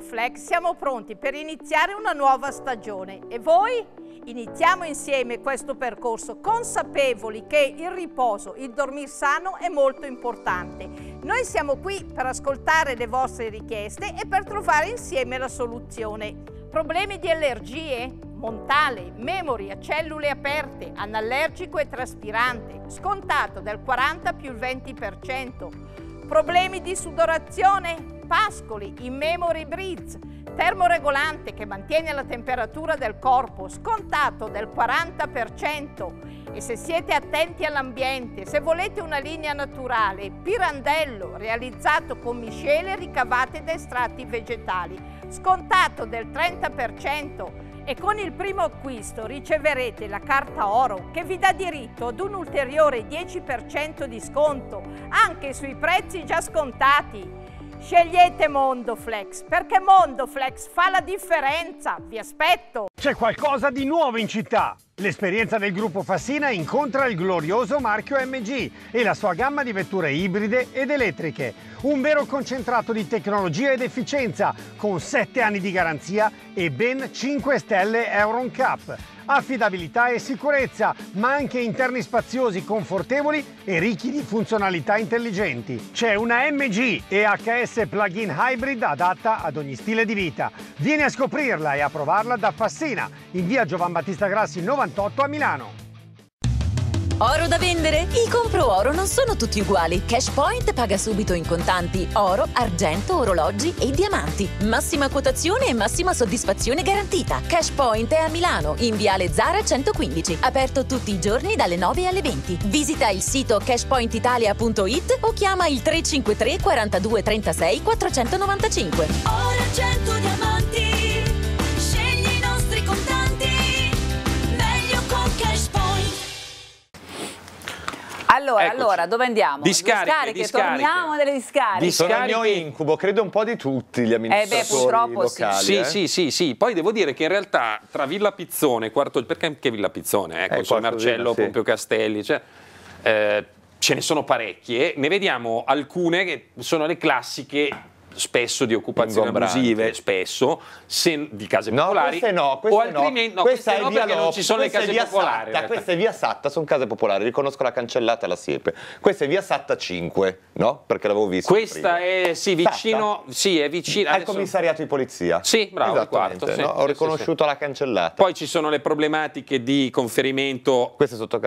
Flex siamo pronti per iniziare una nuova stagione e voi? Iniziamo insieme questo percorso consapevoli che il riposo, il dormir sano è molto importante. Noi siamo qui per ascoltare le vostre richieste e per trovare insieme la soluzione. Problemi di allergie? Montale, memoria, cellule aperte, anallergico e traspirante, scontato del 40 più il 20% problemi di sudorazione, pascoli, in-memory breeze, termoregolante che mantiene la temperatura del corpo, scontato del 40% e se siete attenti all'ambiente, se volete una linea naturale, pirandello realizzato con miscele ricavate da estratti vegetali, scontato del 30%, e con il primo acquisto riceverete la carta oro che vi dà diritto ad un ulteriore 10% di sconto anche sui prezzi già scontati. Scegliete Mondoflex perché Mondoflex fa la differenza. Vi aspetto! C'è qualcosa di nuovo in città. L'esperienza del gruppo Fassina incontra il glorioso marchio MG e la sua gamma di vetture ibride ed elettriche. Un vero concentrato di tecnologia ed efficienza, con 7 anni di garanzia e ben 5 stelle Euron Cup affidabilità e sicurezza, ma anche interni spaziosi, confortevoli e ricchi di funzionalità intelligenti. C'è una MG EHS plug-in hybrid adatta ad ogni stile di vita. Vieni a scoprirla e a provarla da Fassina, in via Giovan Battista Grassi 98 a Milano. Oro da vendere? I compro oro non sono tutti uguali. Cashpoint paga subito in contanti oro, argento, orologi e diamanti. Massima quotazione e massima soddisfazione garantita. Cashpoint è a Milano, in Viale Zara 115, aperto tutti i giorni dalle 9 alle 20. Visita il sito cashpointitalia.it o chiama il 353 42 36 495. Oro 100 diamanti. Allora, Eccoci. allora, dove andiamo? Discariche, discariche, discariche. torniamo nelle discariche. Sono il mio incubo, credo un po' di tutti gli amministratori eh beh, locali. Sì. Eh? sì, sì, sì, poi devo dire che in realtà tra Villa Pizzone, Quarto, perché anche Villa Pizzone, ecco, eh, Marcello, sì. Pompeo Castelli, cioè, eh, ce ne sono parecchie, ne vediamo alcune che sono le classiche spesso di occupazioni abusive, spesso, se, di case no, popolari. Queste no, queste o altrimenti no, no queste no perché lo, non ci sono le case popolari. Satta, queste via Satta sono case popolari, riconosco la cancellata e la siepe. Questa è via Satta 5, no? Perché l'avevo vista. Questa prima. è sì, vicino, sì, è vicino al commissariato di polizia. Sì, bravo, quarto, sì, no? ho sì, riconosciuto la cancellata. Poi ci sono le problematiche di conferimento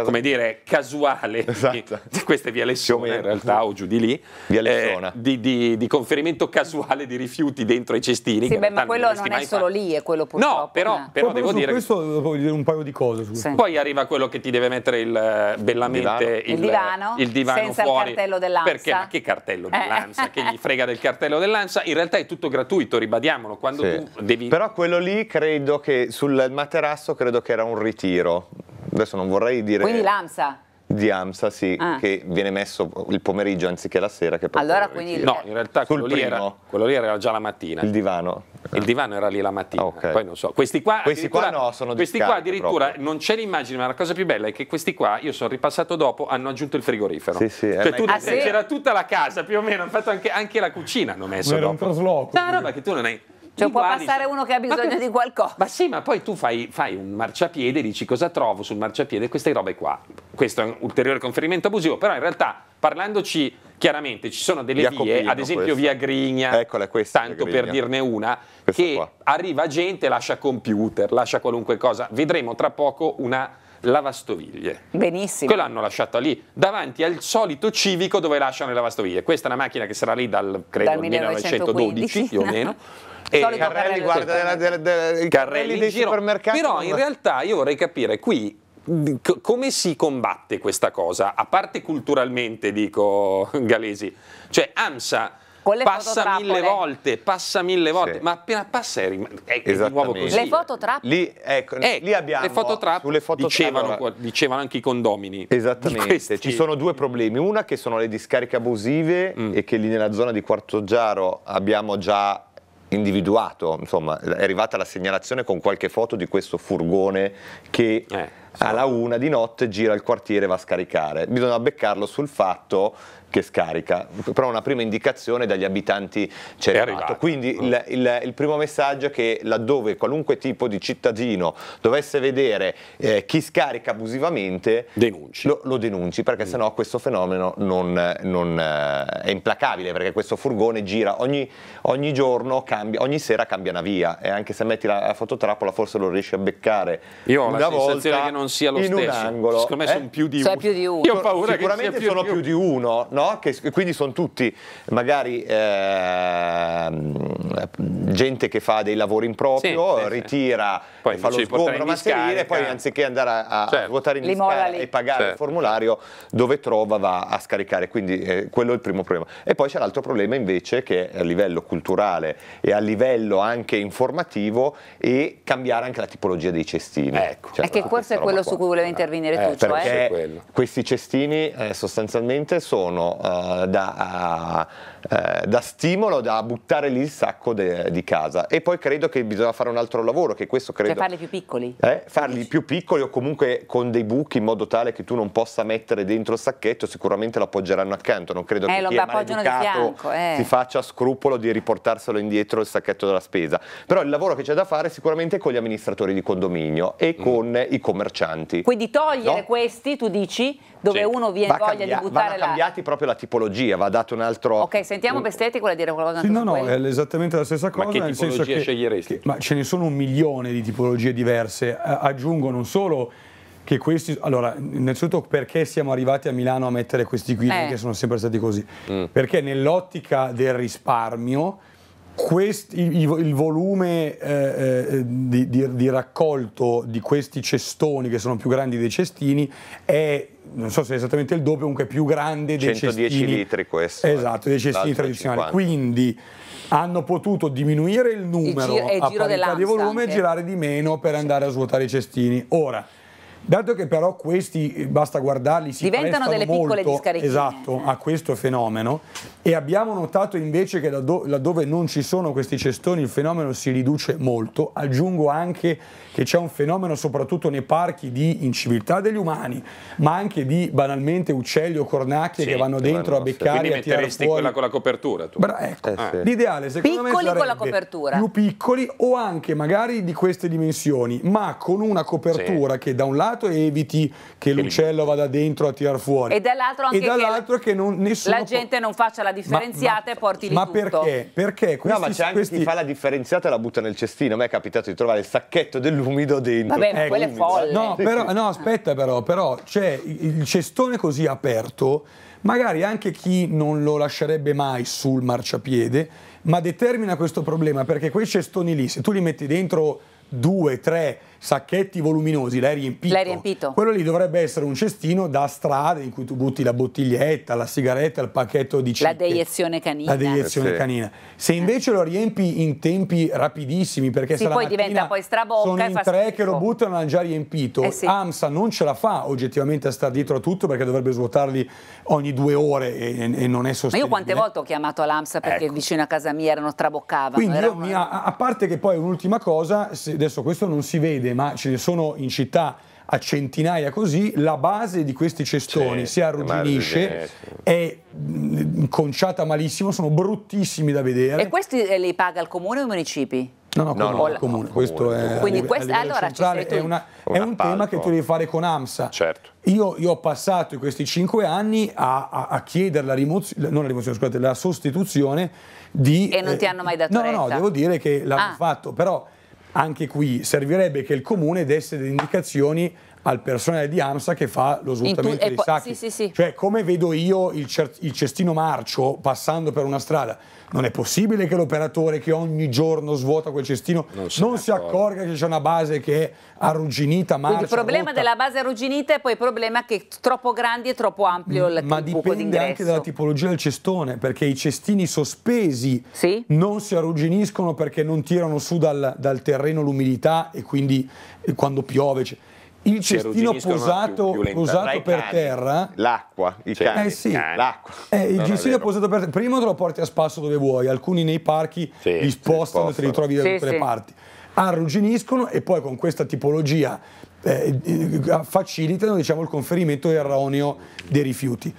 come dire, casuale. Esatto. Di, *laughs* questa è via Lessona in realtà o giù di lì. Via Lessona. Eh, di, di, di conferimento casuale di rifiuti dentro i cestini. Sì, beh, ma quello non, non è solo fare. lì, è quello purtroppo. No, però, eh. però, però devo dire... Questo devo dire un paio di cose. Sì. Poi arriva quello che ti deve mettere il, eh, bellamente il divano, il, il divano, il divano senza il cartello dell'ANSA. Perché? Ma che cartello dell'ANSA? Eh. Che gli frega del cartello dell'ANSA? In realtà è tutto gratuito, ribadiamolo. Quando sì. tu devi... Però quello lì credo che sul materasso credo che era un ritiro. Adesso non vorrei dire... Quindi l'ANSA? Di AMSA, sì, ah. che viene messo il pomeriggio anziché la sera. Che allora, quindi... No, in realtà quello lì, era, quello lì, era, già la mattina. Il divano. Il divano era lì la mattina, ah, okay. poi non so. Questi qua, questi qua no, sono Questi qua addirittura proprio. non c'è l'immagine, ma la cosa più bella è che questi qua, io sono ripassato dopo, hanno aggiunto il frigorifero. Sì, sì. Eh, cioè, tu, ah, sì? C'era tutta la casa, più o meno, hanno fatto anche, anche, la cucina, hanno messo. Era dopo. un trasloco. Una roba che tu non hai cioè può passare uno che ha bisogno che... di qualcosa. Ma sì, ma poi tu fai, fai un marciapiede e dici cosa trovo sul marciapiede, queste robe qua. Questo è un ulteriore conferimento abusivo, però in realtà parlandoci chiaramente ci sono delle Jacopino, vie, ad esempio questa. via Grigna, Eccola, questa tanto Grigna. per dirne una, questa che qua. arriva gente, lascia computer, lascia qualunque cosa. Vedremo tra poco una lavastoviglie. Benissimo. Quello hanno lasciata lì, davanti al solito civico dove lasciano le lavastoviglie. Questa è una macchina che sarà lì dal, credo, dal 1912 più o meno. *laughs* E Carrelli, Carrelli guarda della, della, della, Carrelli dei giro. supermercati. Però in realtà io vorrei capire qui come si combatte questa cosa? A parte culturalmente, dico Galesi, cioè AMSA passa mille volte, passa mille volte, sì. ma appena passa è, rim- è di nuovo così. Le fototrappe. Lì, ecco, eh, lì ecco, abbiamo, le fototrappe, sulle fototrappe dicevano, allora, dicevano anche i condomini. Esattamente, ci sono due problemi, una che sono le discariche abusive mm. e che lì nella zona di Quarto Giaro abbiamo già individuato, insomma, è arrivata la segnalazione con qualche foto di questo furgone che eh, alla una di notte gira il quartiere e va a scaricare. Bisogna beccarlo sul fatto che scarica, però una prima indicazione dagli abitanti c'è arrivato. arrivato. Quindi mm. il, il, il, primo messaggio è che laddove qualunque tipo di cittadino dovesse vedere eh, chi scarica abusivamente, denunci. Lo, lo, denunci perché mm. sennò questo fenomeno non, non eh, è implacabile perché questo furgone gira ogni, ogni giorno, cambia, ogni sera cambia una via e anche se metti la, la fototrappola forse lo riesci a beccare. Io ho una la che non sia lo stesso. Angolo, Secondo me eh? sono più di, un... più di uno. Io ho paura Sicuramente che sia più sono più di uno no? che quindi sono tutti magari eh, gente che fa dei lavori in proprio, sì, ritira, sì. Poi fa lo sgombro mascherine e poi anziché andare a, a certo. vuotare in discarica e pagare certo. il formulario, dove trova va a scaricare, quindi eh, quello è il primo problema. E poi c'è l'altro problema invece che a livello culturale e a livello anche informativo e cambiare anche la tipologia dei cestini. Ecco. Cioè, è che ah, questo è quello qua. su cui voleva intervenire eh, tu, cioè. Eh, quello. Questi cestini eh, sostanzialmente sono uh, da, uh, da, stimolo da buttare lì il sacco de, di casa e poi credo che bisogna fare un altro lavoro che questo cioè, credo cioè farli più piccoli eh, farli più piccoli o comunque con dei buchi in modo tale che tu non possa mettere dentro il sacchetto sicuramente lo appoggeranno accanto non credo eh, che chi è maleducato fianco, eh. si faccia scrupolo di riportarselo indietro il sacchetto della spesa però il lavoro che c'è da fare è sicuramente con gli amministratori di condominio e mm. con i commercianti quindi togliere no? questi tu dici dove sì. uno viene voglia cambia- di buttare vanno la... cambiati proprio la tipologia, va dato un altro... Ok, sentiamo Pestetti vuole dire qualcosa sì, No, no, quello. è esattamente la stessa cosa. Ma che tipologia che, sceglieresti? Che, ma ce ne sono un milione di tipologie diverse, A- aggiungo non solo che questi, allora, innanzitutto perché siamo arrivati a Milano a mettere questi qui, eh. che sono sempre stati così? Mm. Perché nell'ottica del risparmio, Quest, il, il, volume eh, eh, di, di, di, raccolto di questi cestoni, che sono più grandi dei cestini, è non so se è esattamente il doppio, comunque più grande dei 110 cestini. litri questo. Eh. Esatto, dei cestini tradizionali. 50. Quindi hanno potuto diminuire il numero il giro, a parità di volume e girare di meno per andare a svuotare i cestini. Ora, Dato che però questi, eh, basta guardarli, si diventano delle molto, piccole discariche. Esatto, a questo fenomeno e abbiamo notato invece che laddove non ci sono questi cestoni il fenomeno si riduce molto. Aggiungo anche che c'è un fenomeno soprattutto nei parchi di inciviltà degli umani, ma anche di banalmente uccelli o cornacchie sì, che vanno dentro a beccare Quindi e a tirare fuori. quella con la copertura tu. Bra ecco, eh sì. l'ideale secondo piccoli me sarebbe con la copertura. più piccoli o anche magari di queste dimensioni, ma con una copertura sì. che da un lato lato eviti che l'uccello vada dentro a tirar fuori. E dall'altro anche e dall'altro che, che non, la gente non faccia la differenziata ma, ma, e porti lì Ma tutto. perché? Perché questi, No, ma c'è anche questi... chi fa la differenziata e la butta nel cestino. A me è capitato di trovare il sacchetto dell'umido dentro. Vabbè, ma eh, ecco. quello folle. No, però, no, aspetta però, però c'è il cestone così aperto magari anche chi non lo lascerebbe mai sul marciapiede, ma determina questo problema perché quei cestoni lì, se tu li metti dentro due, tre, sacchetti voluminosi, l'hai riempito. L'hai riempito. Quello lì dovrebbe essere un cestino da strada in cui tu butti la bottiglietta, la sigaretta, il pacchetto di cicche. La deiezione canina. La deiezione eh sì. canina. Se invece lo riempi in tempi rapidissimi, perché sì, se poi diventa poi strabocca sono in tre che lo buttano l'hanno già riempito, eh sì. AMSA non ce la fa oggettivamente a stare dietro a tutto perché dovrebbe svuotarli ogni due ore e, e non è sostenibile. Ma io quante volte ho chiamato l'AMSA perché ecco. vicino a casa mia erano traboccavano. Quindi erano... Io, a parte che poi un'ultima cosa, adesso questo non si vede, vede, ma ce ne sono in città a centinaia così, la base di questi cestoni si arrugginisce, è mm, conciata malissimo, sono bruttissimi da vedere. E questi eh, li paga il comune o i municipi? No, no, no, comune, no, comune. Questo è, Quindi questo, allora è, una, è, un tema che tu devi fare con AMSA. Certo. Io, io ho passato questi cinque anni a, a, a chiedere la, la, scusate, la sostituzione di... E non eh, ti hanno mai dato No, retta. no, devo dire che l'hanno ah. fatto, però anche qui servirebbe che il comune desse delle indicazioni al personale di AMSA che fa lo svuotamento dei sacchi. Sì, sì, sì. Cioè, come vedo io il, il cestino marcio passando per una strada? Non è possibile che l'operatore che ogni giorno svuota quel cestino non, non si accorga che c'è una base che è arrugginita, marcia, il problema rotta. della base arrugginita è poi il problema che è troppo grande e troppo ampio il Ma dipende anche dalla tipologia del cestone, perché i cestini sospesi sì? non si arrugginiscono perché non tirano su dal, dal terreno l'umidità e quindi eh, quando piove... Cioè, il cestino posato, posato per cani, terra. L'acqua, i cioè, cani, eh sì. cani. L'acqua. Eh, il cestino posato per terra. Prima te lo porti a spasso dove vuoi, alcuni nei parchi sì, li spostano e te li trovi da sì, tutte le parti. Arrugginiscono e poi con questa tipologia eh, eh facilitano diciamo, il conferimento erroneo dei rifiuti.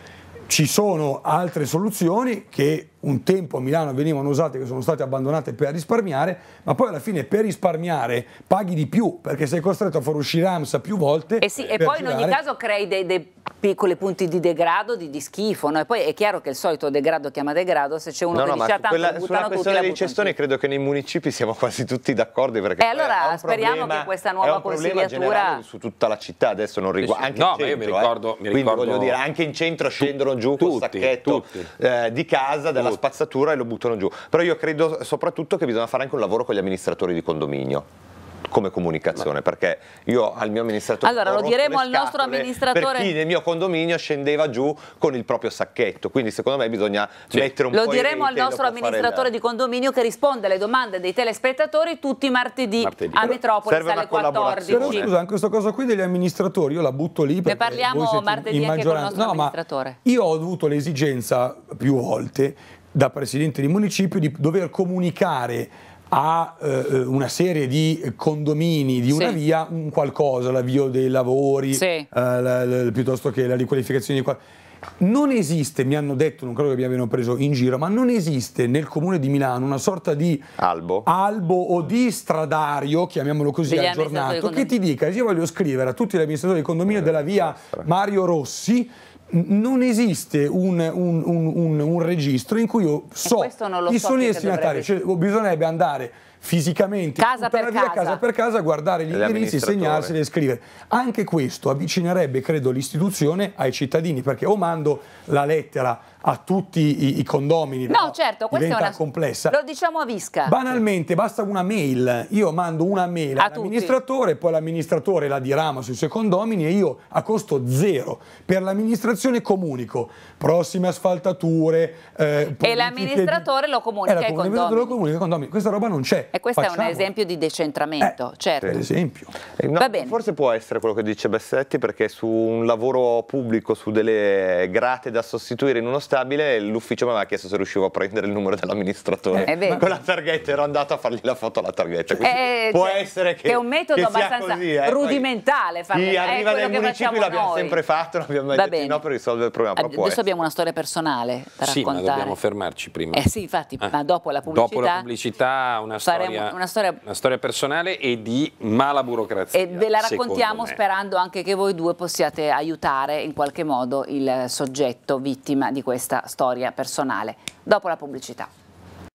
Ci sono altre soluzioni che un tempo a Milano venivano usate che sono state abbandonate per risparmiare, ma poi alla fine per risparmiare paghi di più perché sei costretto a far uscire AMSA più volte. Eh sì, e poi girare. in ogni caso crei dei, dei piccoli punti di degrado, di, di schifo, no? e poi è chiaro che il solito degrado chiama degrado, se c'è uno no, che no, dice ah, tanto quella, sulla questione dei cestoni credo che nei municipi siamo quasi tutti d'accordo perché eh, allora speriamo problema, che questa nuova consigliatura su tutta la città adesso non riguarda eh anche No, centro, io mi eh. ricordo, eh. mi ricordo... Quindi voglio dire, anche in centro scendono giù tutti, col sacchetto Eh, di casa della alla spazzatura e lo buttano giù. Però io credo soprattutto che bisogna fare anche un lavoro con gli amministratori di condominio come comunicazione perché io al mio amministratore allora lo diremo al nostro amministratore per chi nel mio condominio scendeva giù con il proprio sacchetto quindi secondo me bisogna sì. mettere un lo po' lo diremo al nostro amministratore il... di condominio che risponde alle domande dei telespettatori tutti i martedì, martedì. a Metropolis alle 14 però scusa anche questa cosa qui degli amministratori io la butto lì ne parliamo martedì anche con il nostro no, amministratore io ho avuto l'esigenza più volte da presidente di municipio di dover comunicare a eh, una serie di condomini di una sì. via un qualcosa, l'avvio dei lavori, sì. eh, la, la, piuttosto che la riqualificazione di qualcosa. Non esiste, mi hanno detto, non credo che mi abbiano preso in giro, ma non esiste nel comune di Milano una sorta di albo, albo o di stradario, chiamiamolo così, Degli aggiornato, che ti dica, io voglio scrivere a tutti gli amministratori del condominio della via Mario Rossi non esiste un, un, un, un, registro in cui io so chi so sono i destinatari, cioè, bisognerebbe andare fisicamente casa per, via, casa. casa per, casa. guardare gli indirizzi, segnarseli e scrivere. Anche questo avvicinerebbe, credo, l'istituzione ai cittadini, perché o mando la lettera a tutti i, i condomini. No, certo, questa è una complessa. Lo diciamo a Visca. Banalmente, basta una mail. Io mando una mail all'amministratore, poi l'amministratore la dirama sui suoi condomini e io a costo zero per l'amministrazione comunico prossime asfaltature. Eh, e l'amministratore di... lo comunica eh, ai condomini. L'amministratore lo Comunica, ai condomini. Questa roba non c'è. E questo Facciamo. è un esempio di decentramento, eh, certo. Per esempio. Eh, no, Va bene. Forse può essere quello che dice Bessetti perché su un lavoro pubblico, su delle grate da sostituire in uno stabile l'ufficio mi aveva chiesto se riuscivo a prendere il numero dell'amministratore. Eh, con la targhetta ero andato a fargli la foto alla targhetta. Eh, cioè, può cioè, essere che, che è un metodo abbastanza così, eh. rudimentale. Farle, chi eh, arriva nel municipio l'abbiamo noi. sempre fatto, non abbiamo mai Va detto bene. no per risolvere il problema. Adesso essere. abbiamo una storia personale da sì, raccontare. ma dobbiamo fermarci prima. Eh sì, infatti, ah. ma dopo la pubblicità. Dopo la pubblicità una storia, una storia, una storia personale e di mala burocrazia. E ve la raccontiamo sperando anche che voi due possiate aiutare in qualche modo il soggetto vittima di questo questa storia personale. Dopo la pubblicità.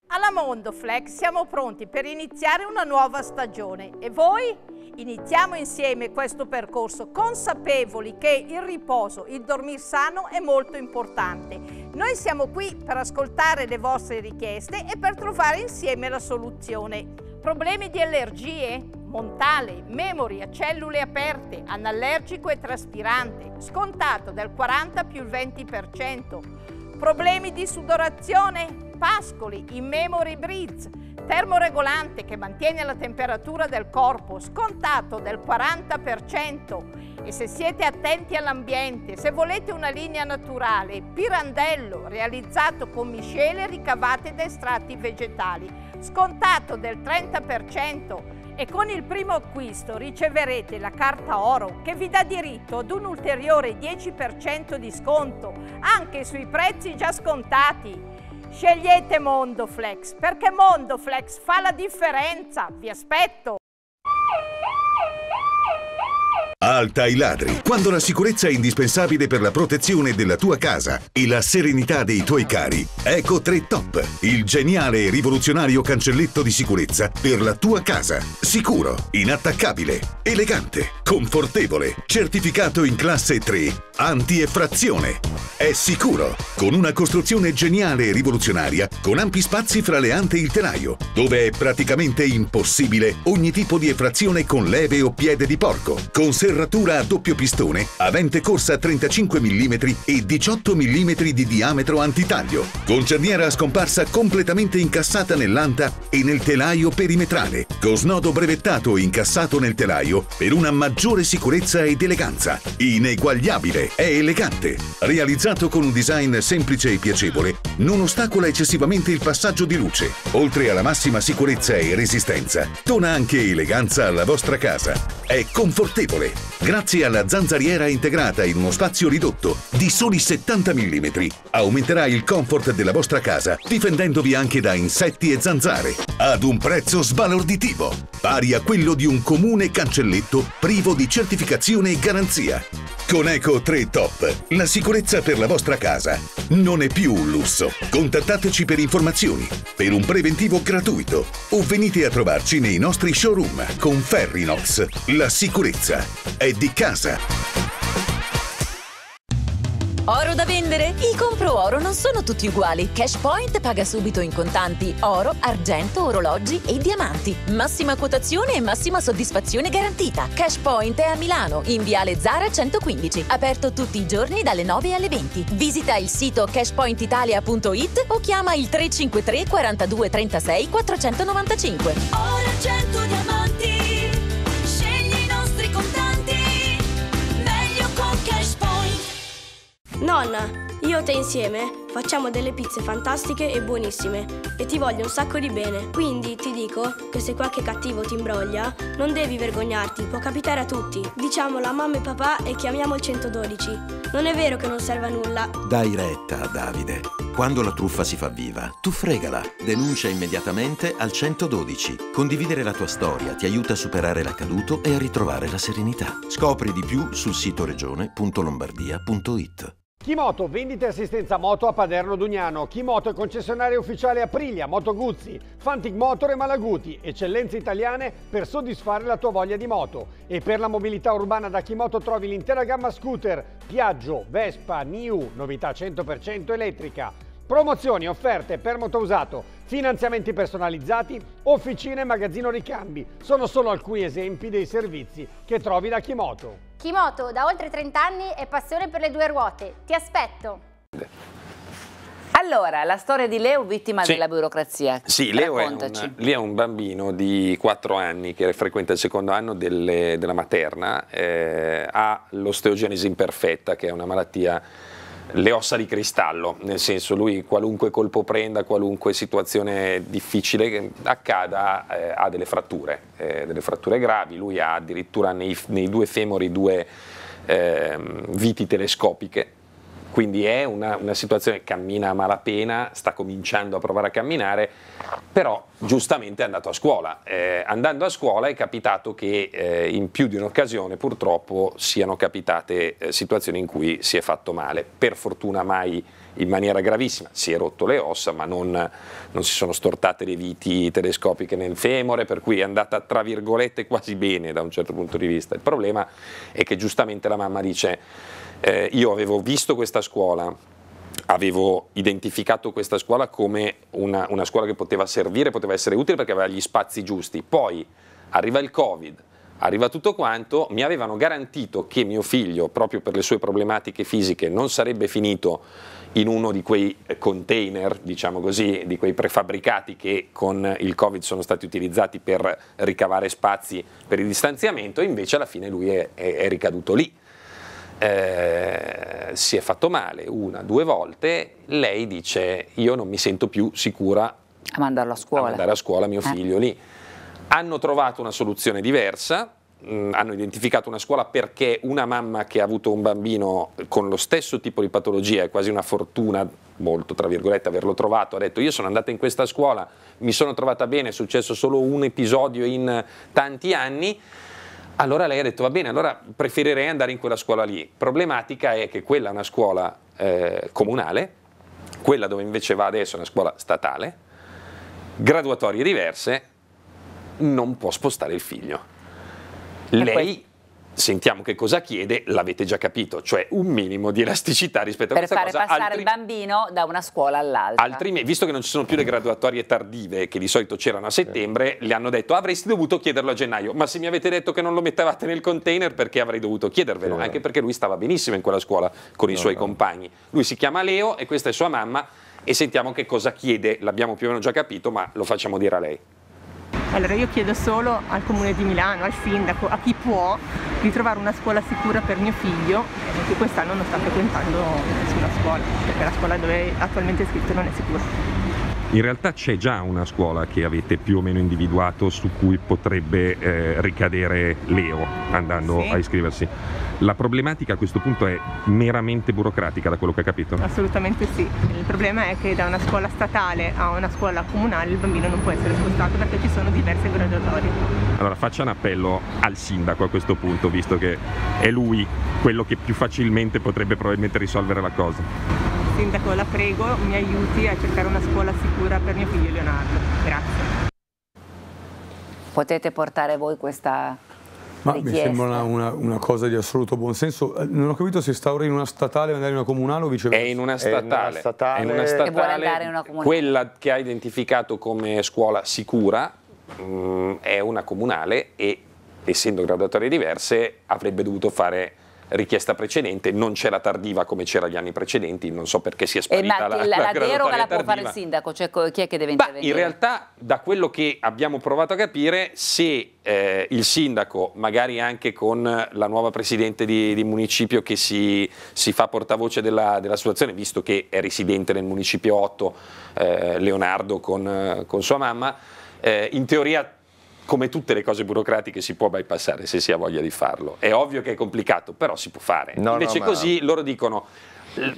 Alla Mondoflex siamo pronti per iniziare una nuova stagione e voi? Iniziamo insieme questo percorso consapevoli che il riposo, il dormir sano è molto importante. Noi siamo qui per ascoltare le vostre richieste e per trovare insieme la soluzione. Problemi di allergie? Montale, memory a cellule aperte, anallergico e traspirante, scontato dal 40 più il 20%. Problemi di sudorazione? Pascoli, in memory breeze, termoregolante che mantiene la temperatura del corpo, scontato del 40% e se siete attenti all'ambiente, se volete una linea naturale, Pirandello, realizzato con miscele ricavate da estratti vegetali, scontato del 30% e con il primo acquisto riceverete la carta oro che vi dà diritto ad un ulteriore 10% di sconto anche sui prezzi già scontati. Scegliete Mondoflex perché Mondoflex fa la differenza, vi aspetto! Alta i ladri. Quando la sicurezza è indispensabile per la protezione della tua casa e la serenità dei tuoi cari, Eco 3 Top, il geniale e rivoluzionario cancelletto di sicurezza per la tua casa. Sicuro, inattaccabile, elegante, confortevole, certificato in classe 3, anti-effrazione. È sicuro, con una costruzione geniale e rivoluzionaria, con ampi spazi fra le ante e il telaio, dove è praticamente impossibile ogni tipo di effrazione con leve o piede di porco. Conserva serratura a doppio pistone, avente corsa 35 mm e 18 mm di diametro antitaglio, con cerniera a scomparsa completamente incassata nell'anta e nel telaio perimetrale, con snodo brevettato incassato nel telaio per una maggiore sicurezza ed eleganza. Ineguagliabile, è elegante. Realizzato con un design semplice e piacevole, non ostacola eccessivamente il passaggio di luce. Oltre alla massima sicurezza e resistenza, dona anche eleganza alla vostra casa. È confortevole, Grazie alla zanzariera integrata in uno spazio ridotto di soli 70 mm, aumenterà il comfort della vostra casa difendendovi anche da insetti e zanzare. Ad un prezzo sbalorditivo, pari a quello di un comune cancelletto privo di certificazione e garanzia. Con Eco 3 Top, la sicurezza per la vostra casa non è più un lusso. Contattateci per informazioni, per un preventivo gratuito o venite a trovarci nei nostri showroom con Ferrinox, la sicurezza è di casa. Oro da vendere? I compro oro non sono tutti uguali. Cashpoint paga subito in contanti oro, argento, orologi e diamanti. Massima quotazione e massima soddisfazione garantita. Cashpoint è a Milano, in Viale Zara 115, aperto tutti i giorni dalle 9 alle 20. Visita il sito cashpointitalia.it o chiama il 353 42 36 495. Oro, argento, diamanti. Nonna, io e te insieme facciamo delle pizze fantastiche e buonissime e ti voglio un sacco di bene. Quindi ti dico che se qualche cattivo ti imbroglia, non devi vergognarti, può capitare a tutti. Diciamolo a mamma e papà e chiamiamo il 112. Non è vero che non serve a nulla. Dai retta, Davide. Quando la truffa si fa viva, tu fregala. Denuncia immediatamente al 112. Condividere la tua storia ti aiuta a superare l'accaduto e a ritrovare la serenità. Scopri di più sul sito regione.lombardia.it. Kimoto, vendita e assistenza moto a Paderno Dugnano. Kimoto è concessionaria ufficiale Aprilia, Moto Guzzi, Fantic Motor e Malaguti. Eccellenze italiane per soddisfare la tua voglia di moto. E per la mobilità urbana da Kimoto trovi l'intera gamma scooter, Piaggio, Vespa, New, novità 100% elettrica. Promozioni, offerte per moto usato, finanziamenti personalizzati, officine e magazzino ricambi. Sono solo alcuni esempi dei servizi che trovi da Kimoto. Kimoto da oltre 30 anni è passione per le due ruote. Ti aspetto! Allora, la storia di Leo vittima sì. della burocrazia. Sì, Leo è, un, Leo è, un, bambino di 4 anni che frequenta il secondo anno delle, della materna, eh, ha l'osteogenesi imperfetta che è una malattia le ossa di cristallo, nel senso lui qualunque colpo prenda, qualunque situazione difficile accada eh, ha delle fratture, eh, delle fratture gravi, lui ha addirittura nei, nei due femori due eh, viti telescopiche quindi è una, una situazione che cammina a malapena, sta cominciando a provare a camminare, però giustamente è andato a scuola. Eh, andando a scuola è capitato che eh, in più di un'occasione purtroppo siano capitate eh, situazioni in cui si è fatto male. Per fortuna mai in maniera gravissima, si è rotto le ossa ma non, non si sono stortate le viti telescopiche nel femore, per cui è andata tra virgolette quasi bene da un certo punto di vista. Il problema è che giustamente la mamma dice eh, io avevo visto questa scuola, avevo identificato questa scuola come una, una scuola che poteva servire, poteva essere utile perché aveva gli spazi giusti, poi arriva il Covid, arriva tutto quanto, mi avevano garantito che mio figlio, proprio per le sue problematiche fisiche, non sarebbe finito in uno di quei container, diciamo così, di quei prefabbricati che con il Covid sono stati utilizzati per ricavare spazi per il distanziamento, invece alla fine lui è, è, è ricaduto lì eh, si è fatto male una, due volte, lei dice io non mi sento più sicura a mandarlo a scuola, a mandare a scuola mio eh. figlio lì. Hanno trovato una soluzione diversa, mh, mm, hanno identificato una scuola perché una mamma che ha avuto un bambino con lo stesso tipo di patologia, è quasi una fortuna, molto tra virgolette, averlo trovato, ha detto io sono andata in questa scuola, mi sono trovata bene, è successo solo un episodio in tanti anni, allora lei ha detto va bene, allora preferirei andare in quella scuola lì. Problematica è che quella è una scuola eh, comunale, quella dove invece va adesso è una scuola statale, graduatorie diverse, non può spostare il figlio. Lei sentiamo che cosa chiede, l'avete già capito, cioè un minimo di elasticità rispetto a per questa cosa. Per fare passare altri... il bambino da una scuola all'altra. Altrimenti, visto che non ci sono più le graduatorie tardive, che di solito c'erano a settembre, le hanno detto avresti dovuto chiederlo a gennaio, ma se mi avete detto che non lo mettevate nel container, perché avrei dovuto chiedervelo? Anche perché lui stava benissimo in quella scuola con i suoi no. compagni. Lui si chiama Leo e questa è sua mamma e sentiamo che cosa chiede, l'abbiamo più o meno già capito, ma lo facciamo dire a lei. Allora io chiedo solo al comune di Milano, al sindaco, a chi può di trovare una scuola sicura per mio figlio che quest'anno non sta frequentando nessuna scuola, perché la scuola dove è attualmente è iscritto non è sicura. In realtà c'è già una scuola che avete più o meno individuato su cui potrebbe eh, ricadere Leo andando sì. a iscriversi. La problematica a questo punto è meramente burocratica, da quello che ho capito? Assolutamente sì. Il problema è che da una scuola statale a una scuola comunale il bambino non può essere spostato perché ci sono diverse graduatorie. Allora faccia un appello al sindaco a questo punto, visto che è lui quello che più facilmente potrebbe probabilmente risolvere la cosa sindaco la prego mi aiuti a cercare una scuola sicura per mio figlio Leonardo. Grazie. Potete portare voi questa ma richiesta. mi sembra una, una, cosa di assoluto buonsenso. Eh, non ho capito se sta ora in una statale e andare in una comunale o viceversa. È in una statale. È, statale. è in una statale. Che vuole andare in una comunale. Quella che ha identificato come scuola sicura mh, mm, è una comunale e essendo graduatorie diverse avrebbe dovuto fare richiesta precedente, non c'era tardiva come c'era gli anni precedenti, non so perché si è eh, sparita eh, la, la, la, deroga la può tardiva. fare il sindaco, cioè chi è che deve intervenire? in realtà da quello che abbiamo provato a capire, se eh, il sindaco, magari anche con la nuova presidente di, di municipio che si, si, fa portavoce della, della situazione, visto che è residente nel municipio 8, eh, Leonardo con, con sua mamma, eh, in teoria come tutte le cose burocratiche si può bypassare se si ha voglia di farlo. È ovvio che è complicato, però si può fare. No, Invece no, così loro dicono,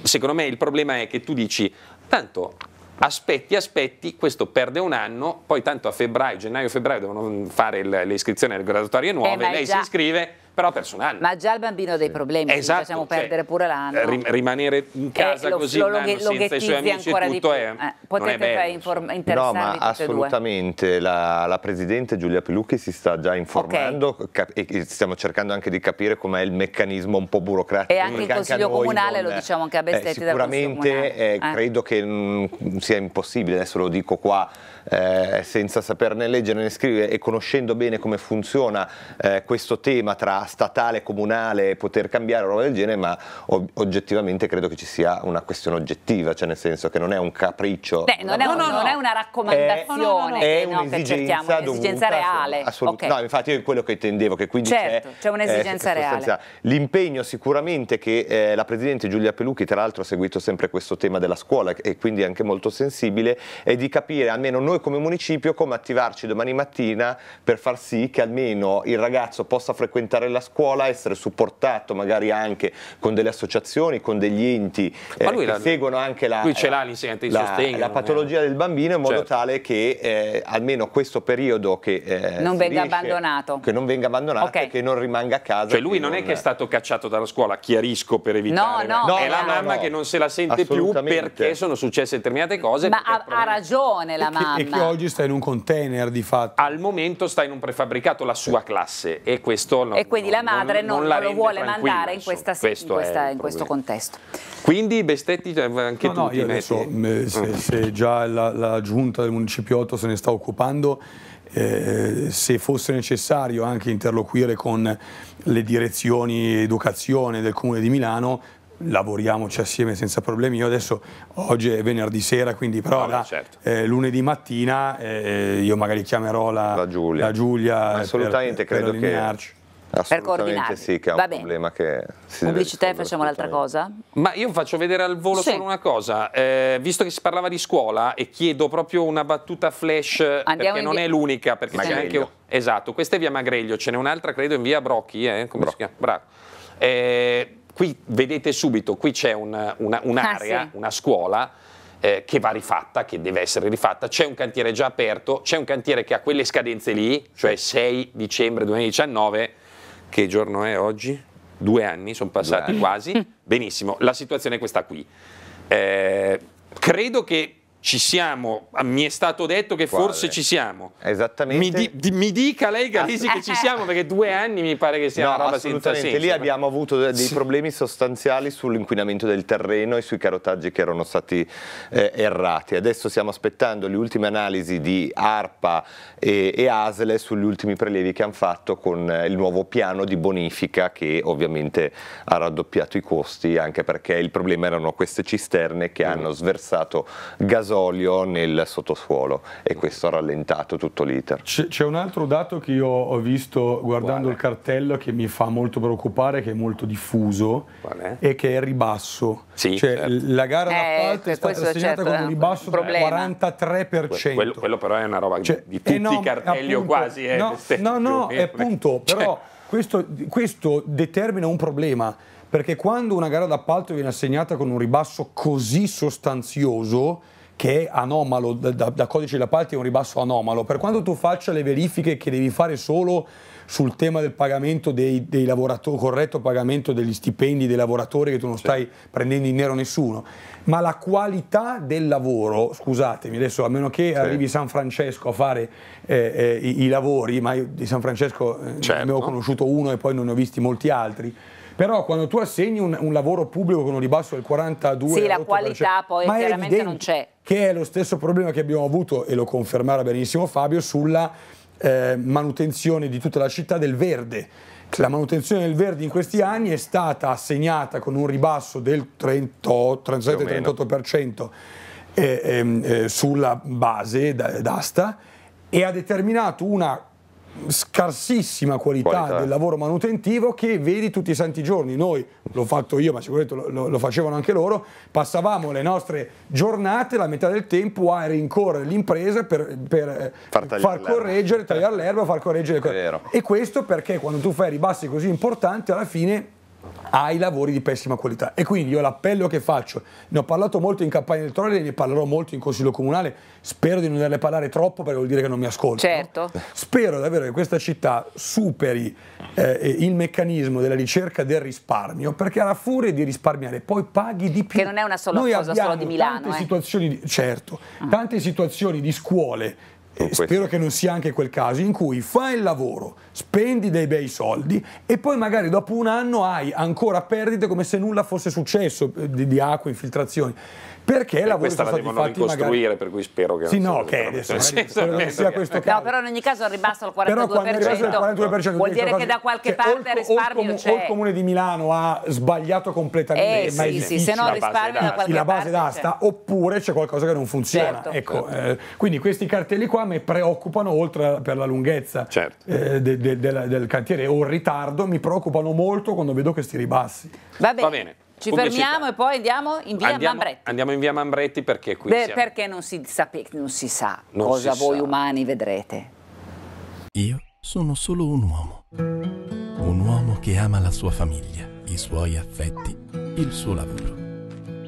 secondo me il problema è che tu dici, tanto aspetti, aspetti, questo perde un anno, poi tanto a febbraio, gennaio, febbraio devono fare le iscrizioni alle graduatorie eh, nuove, eh, lei già... si iscrive però ha perso un anno. Ma già il bambino ha dei problemi, esatto, facciamo cioè, perdere pure l'anno. Rimanere in eh, casa lo, così lo, lo, senza lo i suoi amici e tutto è, eh, potete è No, ma assolutamente, la, la, Presidente Giulia Pilucchi si sta già informando okay. e stiamo cercando anche di capire com'è il meccanismo un po' burocratico. E anche il Consiglio Comunale, non, lo diciamo anche a Bestetti eh, Sicuramente eh, eh. credo che mh, mm, sia impossibile, adesso lo dico qua, eh, senza saperne leggere né scrivere e conoscendo bene come funziona eh, questo tema tra statale, e comunale, poter cambiare roba del genere, ma ob- oggettivamente credo che ci sia una questione oggettiva, cioè nel senso che non è un capriccio. Beh, non, no, è, un, no, non è, una raccomandazione, è, è un'esigenza, un'esigenza cioè, reale. Assolutamente. Okay. No, infatti io è quello che intendevo, che quindi certo, c'è, c'è un'esigenza eh, reale. L'impegno sicuramente che eh, la Presidente Giulia Pelucchi, tra l'altro ha seguito sempre questo tema della scuola e quindi è anche molto sensibile, è di capire, almeno noi noi come municipio come attivarci domani mattina per far sì che almeno il ragazzo possa frequentare la scuola, essere supportato magari anche con delle associazioni, con degli enti eh, che la, seguono anche la, la, sostegno, la patologia eh. del bambino in modo certo. tale che eh, almeno questo periodo che eh, non venga riesce, abbandonato, che non venga abbandonato okay. che non rimanga a casa. Cioè lui non, non è che è stato cacciato dalla scuola, chiarisco per evitare. No, no, no è la no, mamma no. che non se la sente più perché sono successe determinate cose. Ma ha, ha ragione la mamma. E perché oggi sta in un container di fatto. Al momento sta in un prefabbricato la sua eh. classe e questo non, E quindi la madre non, non, non lo vuole mandare in, questa, questo, in, questa, in questo contesto. Quindi Bestetti cioè, anche no, tu no, ti adesso, se, mm. se, già la, la giunta del Municipio 8 se ne sta occupando eh, se fosse necessario anche interloquire con le direzioni educazione del Comune di Milano lavoriamoci assieme senza problemi. Io adesso oggi è venerdì sera, quindi però no, ah, certo. eh, lunedì mattina eh, io magari chiamerò la, la Giulia. La Giulia Assolutamente per, credo per allinearci. che Assolutamente per sì, che è un problema che si Pubblicità e facciamo un'altra cosa? Ma io faccio vedere al volo sì. solo una cosa, eh, visto che si parlava di scuola e chiedo proprio una battuta flash, Andiamo perché non via... è l'unica, perché Magreglio. c'è anche... Esatto, questa è via Magreglio, ce n'è un'altra credo in via Brocchi, eh? Brocchi. Eh, Qui vedete subito, qui c'è un, una, un'area, ah, sì. una scuola eh, che va rifatta, che deve essere rifatta, c'è un cantiere già aperto, c'è un cantiere che ha quelle scadenze lì, cioè 6 dicembre 2019, che giorno è oggi? Due anni, sono passati anni. quasi, *laughs* benissimo, la situazione è questa qui. Eh, credo che ci siamo, mi è stato detto che Quale? forse ci siamo. Esattamente. Mi, di, di, mi dica lei Galesi che ci *laughs* siamo perché due anni mi pare che sia no, una roba senza senso. Lì eh. abbiamo avuto dei problemi sostanziali sull'inquinamento del terreno e sui carotaggi che erano stati eh, errati. Adesso stiamo aspettando le ultime analisi di ARPA e, e ASLE sugli ultimi prelievi che hanno fatto con eh, il nuovo piano di bonifica che ovviamente ha raddoppiato i costi anche perché il problema erano queste cisterne che mm. hanno sversato gasolio gasolio nel sottosuolo e questo ha rallentato tutto l'iter. C'è un altro dato che io ho visto guardando Quale? il cartello che mi fa molto preoccupare, che è molto diffuso Quale? e che è il ribasso. Sì, cioè, certo. La gara eh, d'appalto eh, è stata assegnata certo, con un ribasso del 43%. Quello, quello, però è una roba cioè, di tutti eh, no, i cartelli appunto, o quasi. Eh, no, no, no, è appunto, cioè. però questo, questo determina un problema perché quando una gara d'appalto viene assegnata con un ribasso così sostanzioso che è anomalo, da, da codice di appalti è un ribasso anomalo. Per quanto tu faccia le verifiche che devi fare solo sul tema del pagamento dei, dei lavoratori, corretto pagamento degli stipendi dei lavoratori che tu non stai sì. prendendo in nero nessuno, ma la qualità del lavoro, scusatemi adesso, a meno che sì. arrivi San Francesco a fare eh, eh, i, i, lavori, ma io di San Francesco certo. ne ho certo. conosciuto uno e poi non ne ho visti molti altri, però quando tu assegni un, un lavoro pubblico con un ribasso del 42%... Sì, la qualità poi chiaramente non c'è. Che è lo stesso problema che abbiamo avuto, e lo confermerà benissimo Fabio, sulla eh, manutenzione di tutta la città del verde. La manutenzione del verde in questi anni è stata assegnata con un ribasso del 37-38% eh, ehm, eh, sulla base d'asta e ha determinato una scarsissima qualità, qualità, del lavoro manutentivo che vedi tutti i santi giorni. Noi, l'ho fatto io, ma sicuramente lo, lo, facevano anche loro, passavamo le nostre giornate, la metà del tempo, a rincorrere l'impresa per, per eh, far, far correggere, tagliare l'erba, far correggere le cose. E questo perché quando tu fai ribassi così importanti, alla fine ai lavori di pessima qualità. E quindi io l'appello che faccio, ne ho parlato molto in campagna elettorale, ne parlerò molto in consiglio comunale, spero di non doverne parlare troppo perché vuol dire che non mi ascolto. Certo. Spero davvero che questa città superi eh, il meccanismo della ricerca del risparmio, perché alla furia di risparmiare poi paghi di più. Che non è una sola Noi cosa solo di Milano. Tante eh. situazioni, di, certo, mm. tante situazioni di scuole Spero che non sia anche quel caso in cui fai il lavoro, spendi dei bei soldi e poi magari dopo un anno hai ancora perdite come se nulla fosse successo eh, di, di acqua, infiltrazioni perché e questa la devono ricostruire magari... per cui spero che sì, non no, che adesso, spero non sia questo caso. no però in ogni caso al ribasso al 42%, però quando 42% vuol dire che da qualche parte risparmio c'è o il comune di Milano ha sbagliato completamente eh, ma sì, sì, se no risparmio da qualche la base d'asta oppure c'è qualcosa che non funziona certo. ecco eh, quindi questi cartelli qua mi preoccupano oltre per la lunghezza certo. eh, del cantiere o il ritardo mi preoccupano molto quando vedo questi ribassi va bene ci fermiamo e poi andiamo in via andiamo, Mambretti. Andiamo in via Mambretti perché qui Beh, siamo... Perché non si, sape, non si sa non cosa si voi sa. umani vedrete. Io sono solo un uomo. Un uomo che ama la sua famiglia, i suoi affetti, il suo lavoro.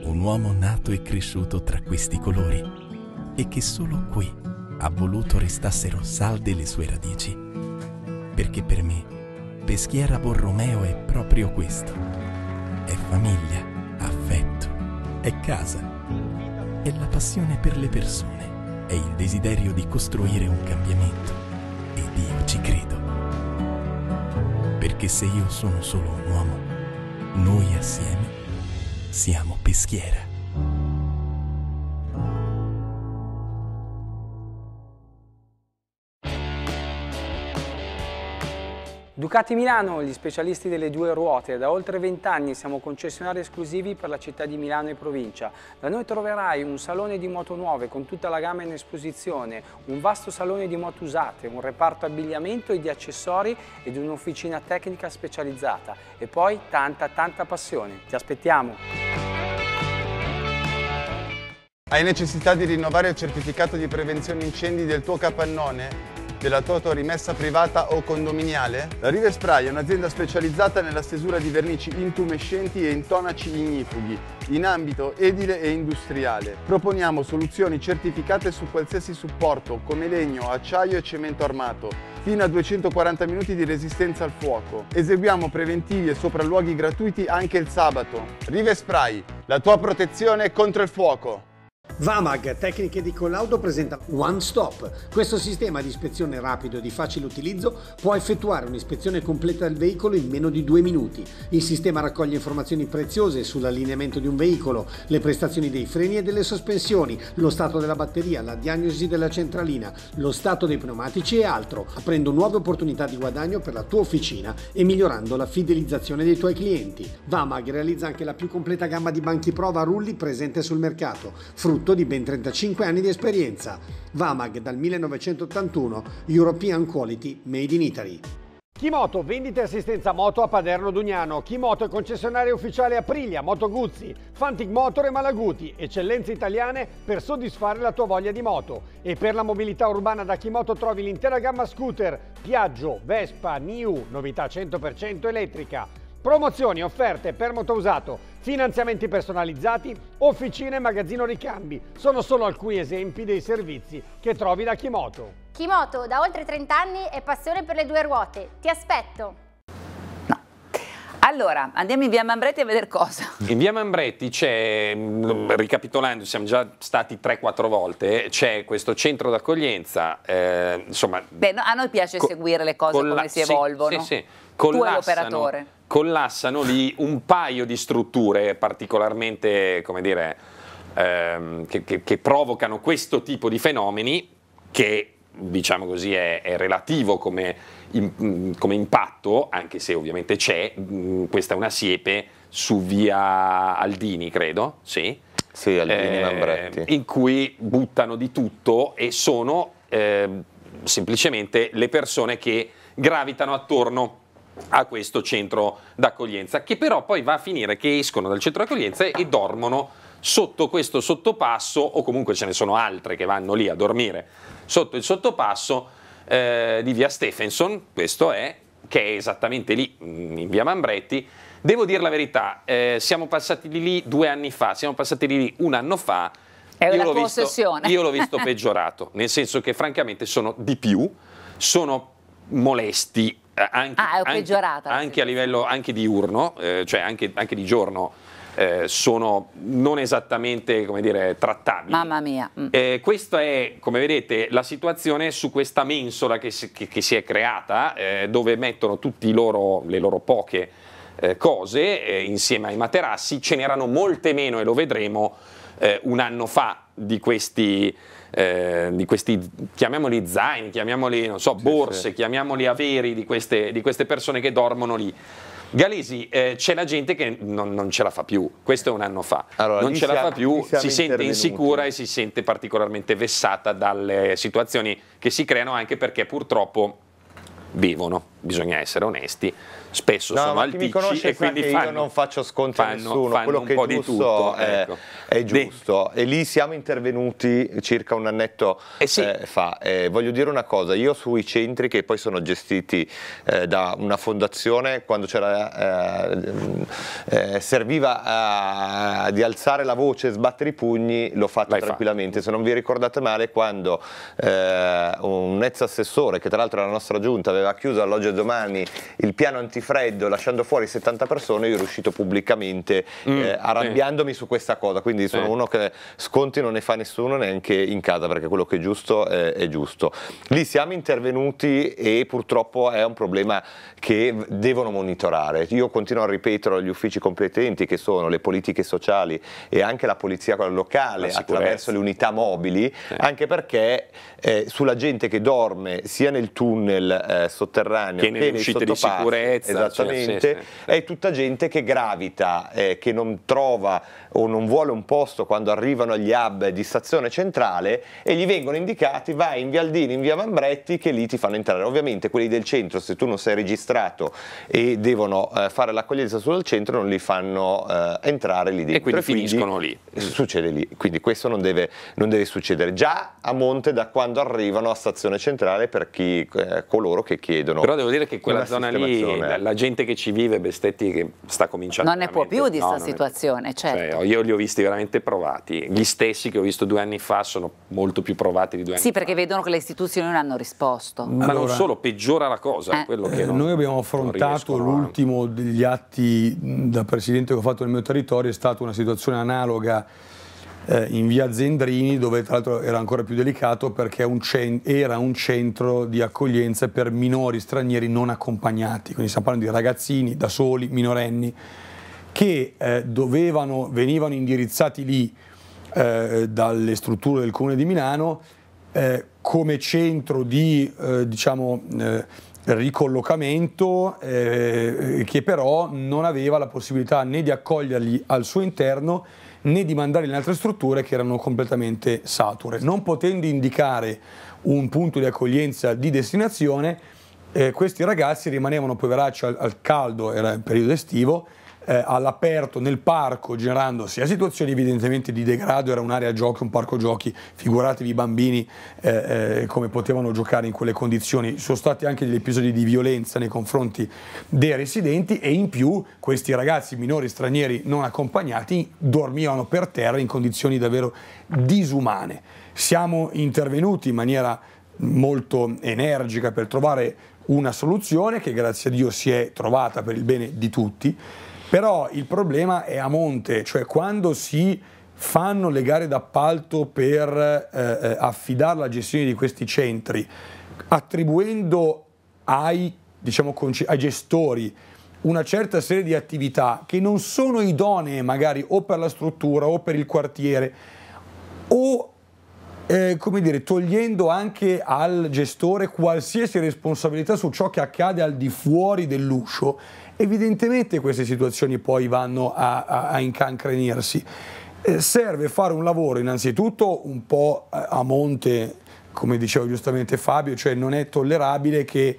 Un uomo nato e cresciuto tra questi colori e che solo qui ha voluto restassero salde le sue radici. Perché per me, Peschiera Borromeo è proprio questo è famiglia, affetto, è casa, è la passione per le persone, è il desiderio di costruire un cambiamento. Ed io ci credo. Perché se io sono solo un uomo, noi assieme siamo peschiera. Ducati Milano, gli specialisti delle due ruote, da oltre 20 anni siamo concessionari esclusivi per la città di Milano e provincia. Da noi troverai un salone di moto nuove con tutta la gamma in esposizione, un vasto salone di moto usate, un reparto abbigliamento e di accessori ed un'officina tecnica specializzata e poi tanta tanta passione. Ti aspettiamo! Hai necessità di rinnovare il certificato di prevenzione incendi del tuo capannone? della tua autorimessa privata o condominiale? La River Spray è un'azienda specializzata nella stesura di vernici intumescenti e intonaci ignifughi in ambito edile e industriale. Proponiamo soluzioni certificate su qualsiasi supporto come legno, acciaio e cemento armato fino a 240 minuti di resistenza al fuoco. Eseguiamo preventivi e sopralluoghi gratuiti anche il sabato. Rive Spray, la tua protezione contro il fuoco. Vamag Tecniche di Collaudo presenta One Stop. Questo sistema di ispezione rapido e di facile utilizzo può effettuare un'ispezione completa del veicolo in meno di due minuti. Il sistema raccoglie informazioni preziose sull'allineamento di un veicolo, le prestazioni dei freni e delle sospensioni, lo stato della batteria, la diagnosi della centralina, lo stato dei pneumatici e altro, aprendo nuove opportunità di guadagno per la tua officina e migliorando la fidelizzazione dei tuoi clienti. Vamag realizza anche la più completa gamma di banchi prova rulli presente sul mercato, frutto frutto di ben 35 anni di esperienza. Vamag dal 1981, European Quality Made in Italy. Kimoto, vendita e assistenza moto a Paderno Dugnano. Kimoto è concessionaria ufficiale Aprilia, Moto Guzzi, Fantic Motor e Malaguti. Eccellenze italiane per soddisfare la tua voglia di moto. E per la mobilità urbana da Kimoto trovi l'intera gamma scooter, Piaggio, Vespa, New, novità 100% elettrica Promozioni, offerte per moto usato, finanziamenti personalizzati, officine e magazzino ricambi sono solo alcuni esempi dei servizi che trovi da Kimoto. Kimoto da oltre 30 anni è passione per le due ruote. Ti aspetto! Allora, andiamo in via Mambretti a vedere cosa. In via Mambretti c'è, mm, ricapitolando, siamo già stati 3-4 volte, c'è questo centro d'accoglienza. Eh, insomma, Beh, no, a noi piace seguire le cose come la, si evolvono. Sì, sì collassano, collassano lì un paio di strutture particolarmente, come dire, ehm, che, che, che, provocano questo tipo di fenomeni che diciamo così è, è relativo come, in, come, impatto, anche se ovviamente c'è, mm, questa è una siepe su via Aldini credo, sì. Sì, Aldini eh, Lambretti. In cui buttano di tutto e sono eh, semplicemente le persone che gravitano attorno a questo centro d'accoglienza, che però poi va a finire che escono dal centro d'accoglienza e dormono sotto questo sottopasso, o comunque ce ne sono altre che vanno lì a dormire sotto il sottopasso eh, di via Stephenson, questo è, che è esattamente lì mm, in via Mambretti. Devo dire la verità, eh, siamo passati di lì due anni fa, siamo passati di lì un anno fa. È io l'ho visto, io l'ho visto peggiorato, nel senso che francamente sono di più, sono molesti eh, anche, ah, anche, anche a livello anche diurno, eh, cioè anche, anche di giorno, eh, sono non esattamente dire, trattabili. Mamma mia. Mm. Eh, questa è, come vedete, la situazione su questa mensola che si, che, che si è creata, eh, dove mettono tutte le loro poche eh, cose eh, insieme ai materassi. Ce n'erano molte meno, e lo vedremo, un anno fa di questi eh, di questi, chiamiamoli zaini, chiamiamoli, so, borse, sì, chiamiamoli averi di queste, di queste persone che dormono lì. Galesi, eh, c'è la gente che non, non, ce la fa più, questo è un anno fa, allora, non ce la fa più, si sente insicura e si sente particolarmente vessata dalle situazioni che si creano anche perché purtroppo bevono, bisogna essere onesti, spesso no, sono al TG e quindi fanno, io non faccio sconti fanno, a nessuno, fanno quello che è giusto, tutto, è, ecco. è giusto. E lì siamo intervenuti circa un annetto eh sì. eh, fa. Eh, voglio dire una cosa, io sui centri che poi sono gestiti eh, da una fondazione, quando c'era eh, eh, serviva a, di alzare la voce, sbattere i pugni, l'ho fatto L'hai tranquillamente. Fatto. Se non vi ricordate male, quando un ex assessore, che tra l'altro la nostra giunta aveva chiuso all'oggi e domani il piano antifascista, freddo, lasciando fuori 70 persone, io ero uscito pubblicamente mm, eh, arrabbiandomi eh. su questa cosa. Quindi sono eh. uno che sconti non ne fa nessuno neanche in casa, perché quello che è giusto è giusto. Lì siamo intervenuti e purtroppo è un problema che devono monitorare. Io continuo a ripetere agli uffici competenti che sono le politiche sociali e anche la polizia locale la attraverso le unità mobili, anche perché eh, sulla gente che dorme sia nel tunnel eh, sotterraneo che, che uscite di sicurezza esattamente, cioè, sì, sì. è tutta gente che gravita, eh, che non trova o non vuole un posto quando arrivano agli hub di stazione centrale e gli vengono indicati vai in via Aldini, in via Mambretti che lì ti fanno entrare. Ovviamente quelli del centro se tu non sei registrato e devono eh, fare l'accoglienza solo al centro non li fanno eh, entrare lì dentro. E quindi, e quindi finiscono lì. Succede lì, quindi questo non deve, non deve, succedere. Già a monte da quando arrivano a stazione centrale per chi, eh, coloro che chiedono. Però devo dire che quella zona lì, la, la, gente che ci vive, Bestetti, che sta cominciando... Non ne può più di questa no, situazione, certo. Cioè, no, io li ho visti veramente provati. Gli stessi che ho visto due anni fa sono molto più provati di due anni sì, fa. Sì, perché vedono che le istituzioni non hanno risposto. Ma allora, non solo, peggiora la cosa. Eh. eh non, noi abbiamo affrontato l'ultimo degli atti da presidente che ho fatto nel mio territorio, è stata una situazione analoga eh, in via Zendrini dove tra l'altro era ancora più delicato perché un era un centro di accoglienza per minori stranieri non accompagnati, quindi stiamo parlando di ragazzini da soli, minorenni che eh, dovevano, venivano indirizzati lì eh, dalle strutture del Comune di Milano eh, come centro di eh, diciamo, eh, ricollocamento eh, che però non aveva la possibilità né di accoglierli al suo interno né di mandarli in altre strutture che erano completamente sature. Non potendo indicare un punto di accoglienza di destinazione, questi ragazzi rimanevano poveracci al, al caldo, era il periodo estivo, eh, all'aperto nel parco generando sia situazioni evidentemente di degrado, era un'area giochi, un parco giochi, figuratevi i bambini eh, eh, come potevano giocare in quelle condizioni, sono stati anche degli episodi di violenza nei confronti dei residenti e in più questi ragazzi minori stranieri non accompagnati dormivano per terra in condizioni davvero disumane. Siamo intervenuti in maniera molto energica per trovare una soluzione che grazie a Dio si è trovata per il bene di tutti però il problema è a monte, cioè quando si fanno le gare d'appalto per eh, eh affidare la gestione di questi centri, attribuendo ai, diciamo, ai gestori una certa serie di attività che non sono idonee magari o per la struttura o per il quartiere o eh, come dire, togliendo anche al gestore qualsiasi responsabilità su ciò che accade al di fuori dell'uscio, Evidentemente queste situazioni poi vanno a, a, a incancrenirsi. Eh, serve fare un lavoro innanzitutto un po' a monte, come diceva giustamente Fabio, cioè non è tollerabile che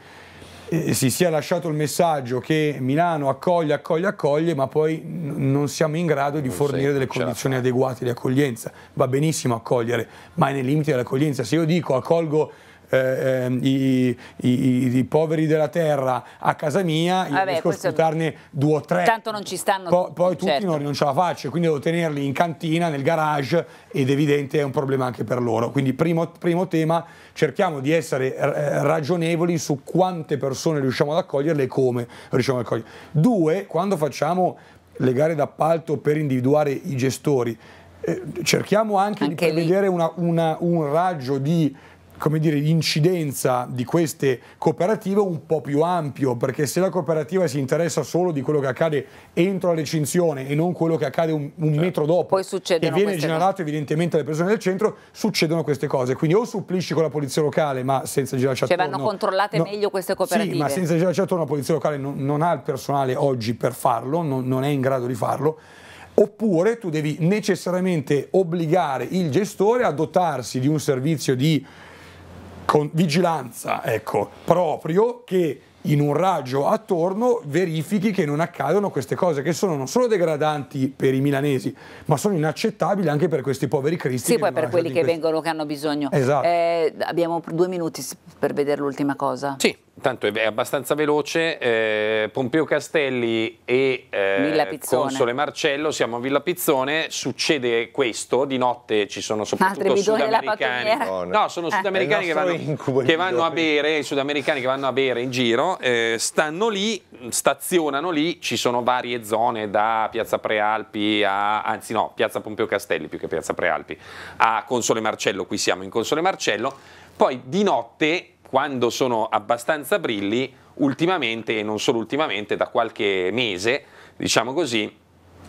eh, si sia lasciato il messaggio che Milano accoglie, accoglie, accoglie, ma poi non siamo in grado di fornire delle condizioni adeguate di accoglienza. Va benissimo accogliere, ma è nei limiti dell'accoglienza. Se io dico accolgo eh, i, i, i, poveri della terra a casa mia, io Vabbè, riesco a sfruttarne due o tre. Tanto non ci stanno. Po, poi certo. tutti non, non, ce la faccio, quindi devo tenerli in cantina, nel garage ed evidente è un problema anche per loro. Quindi primo, primo tema, cerchiamo di essere eh, ragionevoli su quante persone riusciamo ad accoglierle e come riusciamo ad accoglierle. Due, quando facciamo le gare d'appalto per individuare i gestori, eh, cerchiamo anche, anche di prevedere una, una, un raggio di come dire, l'incidenza di queste cooperative un po' più ampio, perché se la cooperativa si interessa solo di quello che accade entro la recinzione e non quello che accade un, un cioè, metro dopo, e viene generato cose. evidentemente alle persone del centro, succedono queste cose. Quindi o supplisci con la polizia locale, ma senza girarci attorno. Cioè vanno controllate no, meglio queste cooperative. Sì, ma senza girarci attorno la polizia locale non, non ha il personale oggi per farlo, non, non è in grado di farlo oppure tu devi necessariamente obbligare il gestore a dotarsi di un servizio di con vigilanza, ecco, proprio che in un raggio attorno verifichi che non accadano queste cose che sono non solo degradanti per i milanesi, ma sono inaccettabili anche per questi poveri cristi. Sì, poi per quelli che questi... vengono, che hanno bisogno. Esatto. Eh, abbiamo due minuti per vedere l'ultima cosa. Sì tanto è abbastanza veloce, eh, Pompeo Castelli e eh, Console Marcello, siamo a Villa Pizzone, succede questo, di notte ci sono soprattutto sudamericani, no. no, sono eh. eh che vanno, che vanno, a bere, sudamericani che vanno a bere in giro, eh, stanno lì, stazionano lì, ci sono varie zone da Piazza Prealpi a, anzi no, Piazza Pompeo Castelli più che Piazza Prealpi, a Console Marcello, qui siamo in Console Marcello, poi di notte quando sono abbastanza brilli, ultimamente e non solo ultimamente, da qualche mese, diciamo così,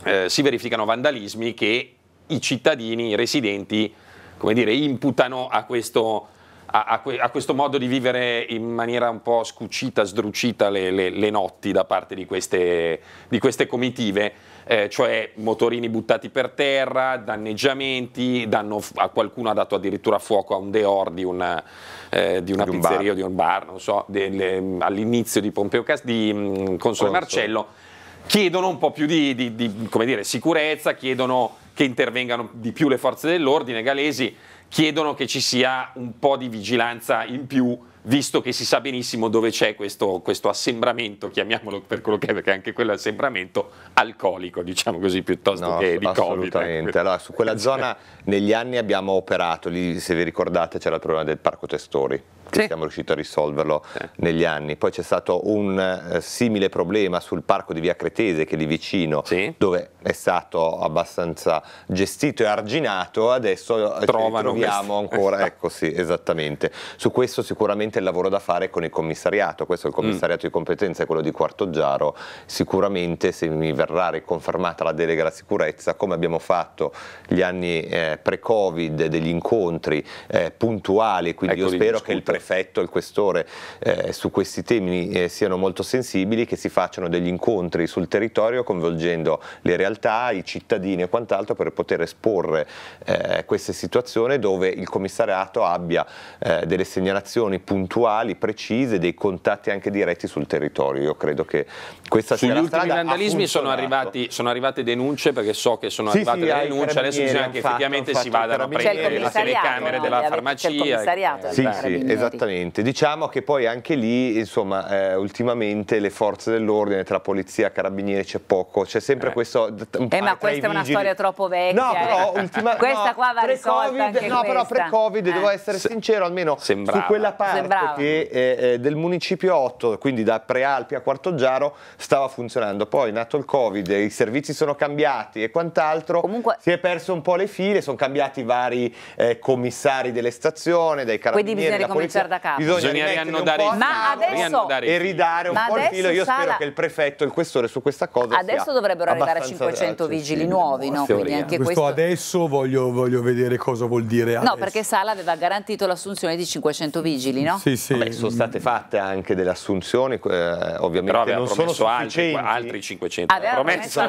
eh, si verificano vandalismi che i cittadini, i residenti, come dire, imputano a questo, a, a, a questo modo di vivere in maniera un po' scucita, sdrucita le, le, le notti da parte di queste, di queste comitive eh, cioè motorini buttati per terra, danneggiamenti, danno, a qualcuno ha dato addirittura fuoco a un deor di una, eh, di una di pizzeria o di un bar, non so, all'inizio di Pompeo Cas- di mh, mm, Console Conso. Marcello, chiedono un po' più di, di, di dire, sicurezza, chiedono che intervengano di più le forze dell'ordine galesi, chiedono che ci sia un po' di vigilanza in più visto che si sa benissimo dove c'è questo, questo, assembramento, chiamiamolo per quello che è, perché anche quello è assembramento alcolico, diciamo così, piuttosto no, che di assolutamente. Ecco. Assolutamente, allora su quella zona *laughs* negli anni abbiamo operato, lì se vi ricordate c'era il problema del parco Testori, che sì. siamo riusciti a risolverlo sì. negli anni. Poi c'è stato un eh, simile problema sul parco di Via Cretese, che è lì vicino, sì. dove è stato abbastanza gestito e arginato, adesso eh, Trovano troviamo ancora, *laughs* ecco sì, esattamente. Su questo sicuramente il lavoro da fare è con il commissariato, questo è il mm. commissariato mm. di competenza, è quello di Quarto Giaro, sicuramente se mi verrà riconfermata la delega alla sicurezza, come abbiamo fatto gli anni eh, pre-Covid, degli incontri eh, puntuali, quindi ecco io spero che il pre prefetto il questore eh, su questi temi eh, siano molto sensibili, che si facciano degli incontri sul territorio coinvolgendo le realtà, i cittadini e quant'altro per poter esporre eh, queste situazioni dove il commissariato abbia eh, delle segnalazioni puntuali, precise, dei contatti anche diretti sul territorio. Io credo che questa Sugli sia la strada. Sugli ultimi vandalismi sono, arrivati, sono arrivate denunce perché so che sono sì, arrivate sì, le denunce, adesso bisogna che effettivamente si vadano a prendere le telecamere no, della eh, farmacia. Ecco. il commissariato. Sì, sì, esatto Esattamente, diciamo che poi anche lì, insomma, eh, ultimamente le forze dell'ordine, tra polizia, e carabinieri c'è poco, c'è sempre eh. questo... Eh ma questa è una storia troppo vecchia. No, però eh. ultimamente... *laughs* questa no, qua va risolta anche No, questa. però pre-Covid, devo eh. essere S sincero, almeno sembrava. su quella parte sembrava. che, eh, del municipio 8, quindi da Prealpi a Quarto Giaro, stava funzionando. Poi è nato il Covid, i servizi sono cambiati e quant'altro, Comunque... si è perso un po' le file, sono cambiati vari commissari delle stazioni, dai carabinieri, dalla polizia cominciare da capo. Bisogna, bisogna riannodare ma adesso, e ridare un po' il filo. Io spero che il prefetto, il questore su questa cosa Adesso dovrebbero arrivare a 500 vigili nuovi, questo, adesso voglio, vedere cosa vuol dire No, perché Sala aveva garantito l'assunzione di 500 vigili, no? Sì, sì. sono state fatte anche delle assunzioni, eh, ovviamente Però non sono altri, altri 500. Aveva promesso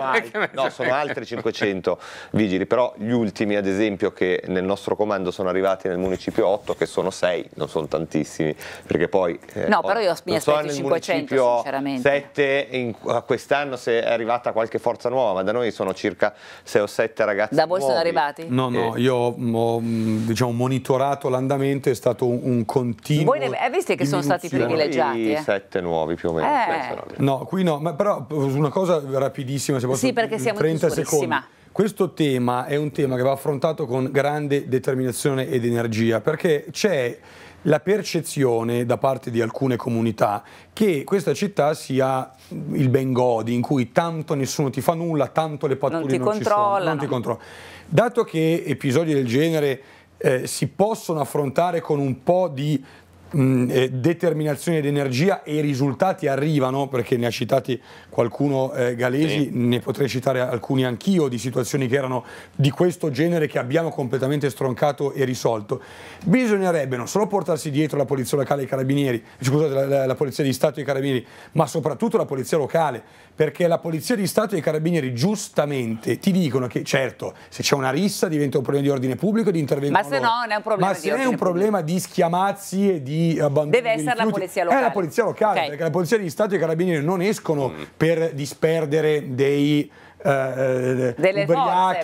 no, sono altri 500 vigili, però gli ultimi ad esempio che nel nostro comando sono arrivati nel municipio 8 che sono 6, non sono tanti tantissimi, perché poi... Eh, no, però io mi aspetto so, 500 sinceramente. 7, in, quest'anno se è arrivata qualche forza nuova, ma da noi sono circa 6 o 7 ragazzi Da voi nuovi. sono arrivati? No, no, eh. io ho diciamo, monitorato l'andamento, è stato un, un continuo... Voi ne, eh, visto che sono stati privilegiati? Eh? nuovi più o meno. Eh. No, qui no, ma però una cosa rapidissima, se posso... Sì, perché siamo 30 secondi. Questo tema è un tema che va affrontato con grande determinazione ed energia perché c'è la percezione da parte di alcune comunità che questa città sia il Bengodi in cui tanto nessuno ti fa nulla, tanto le pattuglie non, non ci sono, non ti controlla. Dato che episodi del genere eh, si possono affrontare con un po' di mh, mm, eh, determinazione ed energia e i risultati arrivano, perché ne ha citati qualcuno eh, Galesi, sì. ne potrei citare alcuni anch'io di situazioni che erano di questo genere che abbiamo completamente stroncato e risolto. Bisognerebbe non solo portarsi dietro la polizia locale e i carabinieri, scusate, la, la, la polizia di Stato e i carabinieri, ma soprattutto la polizia locale, perché la polizia di Stato e i carabinieri giustamente ti dicono che certo, se c'è una rissa diventa un problema di ordine pubblico, e di intervento. Ma se no non è un problema ma di se è un problema di schiamazzi e di chi Deve essere la polizia locale. È la polizia locale, okay. perché la polizia di Stato e i carabinieri non escono mm. per disperdere dei eh, eh ubriachi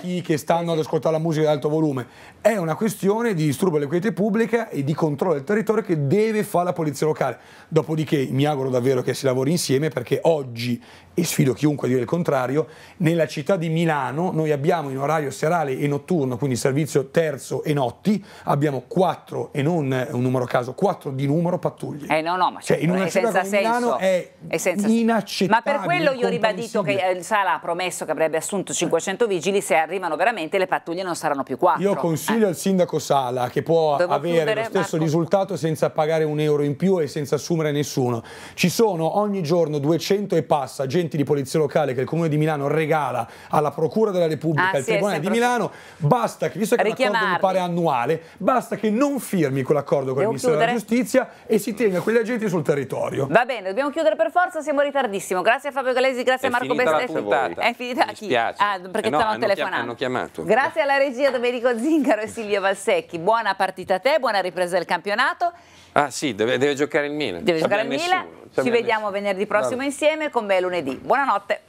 forze. che stanno ad ascoltare la musica ad alto volume è una questione di disturbo delle quiete pubbliche e di controllo del territorio che deve fare la polizia locale. Dopodiché mi auguro davvero che si lavori insieme perché oggi, e sfido chiunque a dire il contrario, nella città di Milano noi abbiamo in orario serale e notturno, quindi servizio terzo e notti, abbiamo quattro e non un numero caso, quattro di numero pattuglie. Eh no, no, ma cioè, in una città come Milano è, è senza... inaccettabile. Ma per quello io ho ribadito che eh, il Sala ha promesso che avrebbe assunto 500 vigili, se arrivano veramente le pattuglie non saranno più quattro. Io consiglio simile al sindaco Sala che può Devo avere lo stesso Marco. risultato senza pagare un euro in più e senza assumere nessuno. Ci sono ogni giorno 200 e passa agenti di polizia locale che il Comune di Milano regala alla Procura della Repubblica, ah, al sì, Tribunale di Milano, basta che, visto che l'accordo mi pare annuale, basta che non firmi quell'accordo con il Ministero della Giustizia e si tenga quegli agenti sul territorio. Va bene, dobbiamo chiudere per forza, siamo in ritardissimo. Grazie a Fabio Galesi, grazie è a Marco Bestre. È finita la puntata. È finita chi? Ah, perché eh no, hanno telefonando. Chiam hanno chiamato. Grazie alla regia Domenico Zingaro. Caro Silvio Valsecchi, buona partita a te, buona ripresa del campionato. Ah sì, deve, deve giocare il Milan. Deve giocare il Milan. Ci vediamo nessuno. venerdì prossimo Vabbè. insieme con me lunedì. Buonanotte.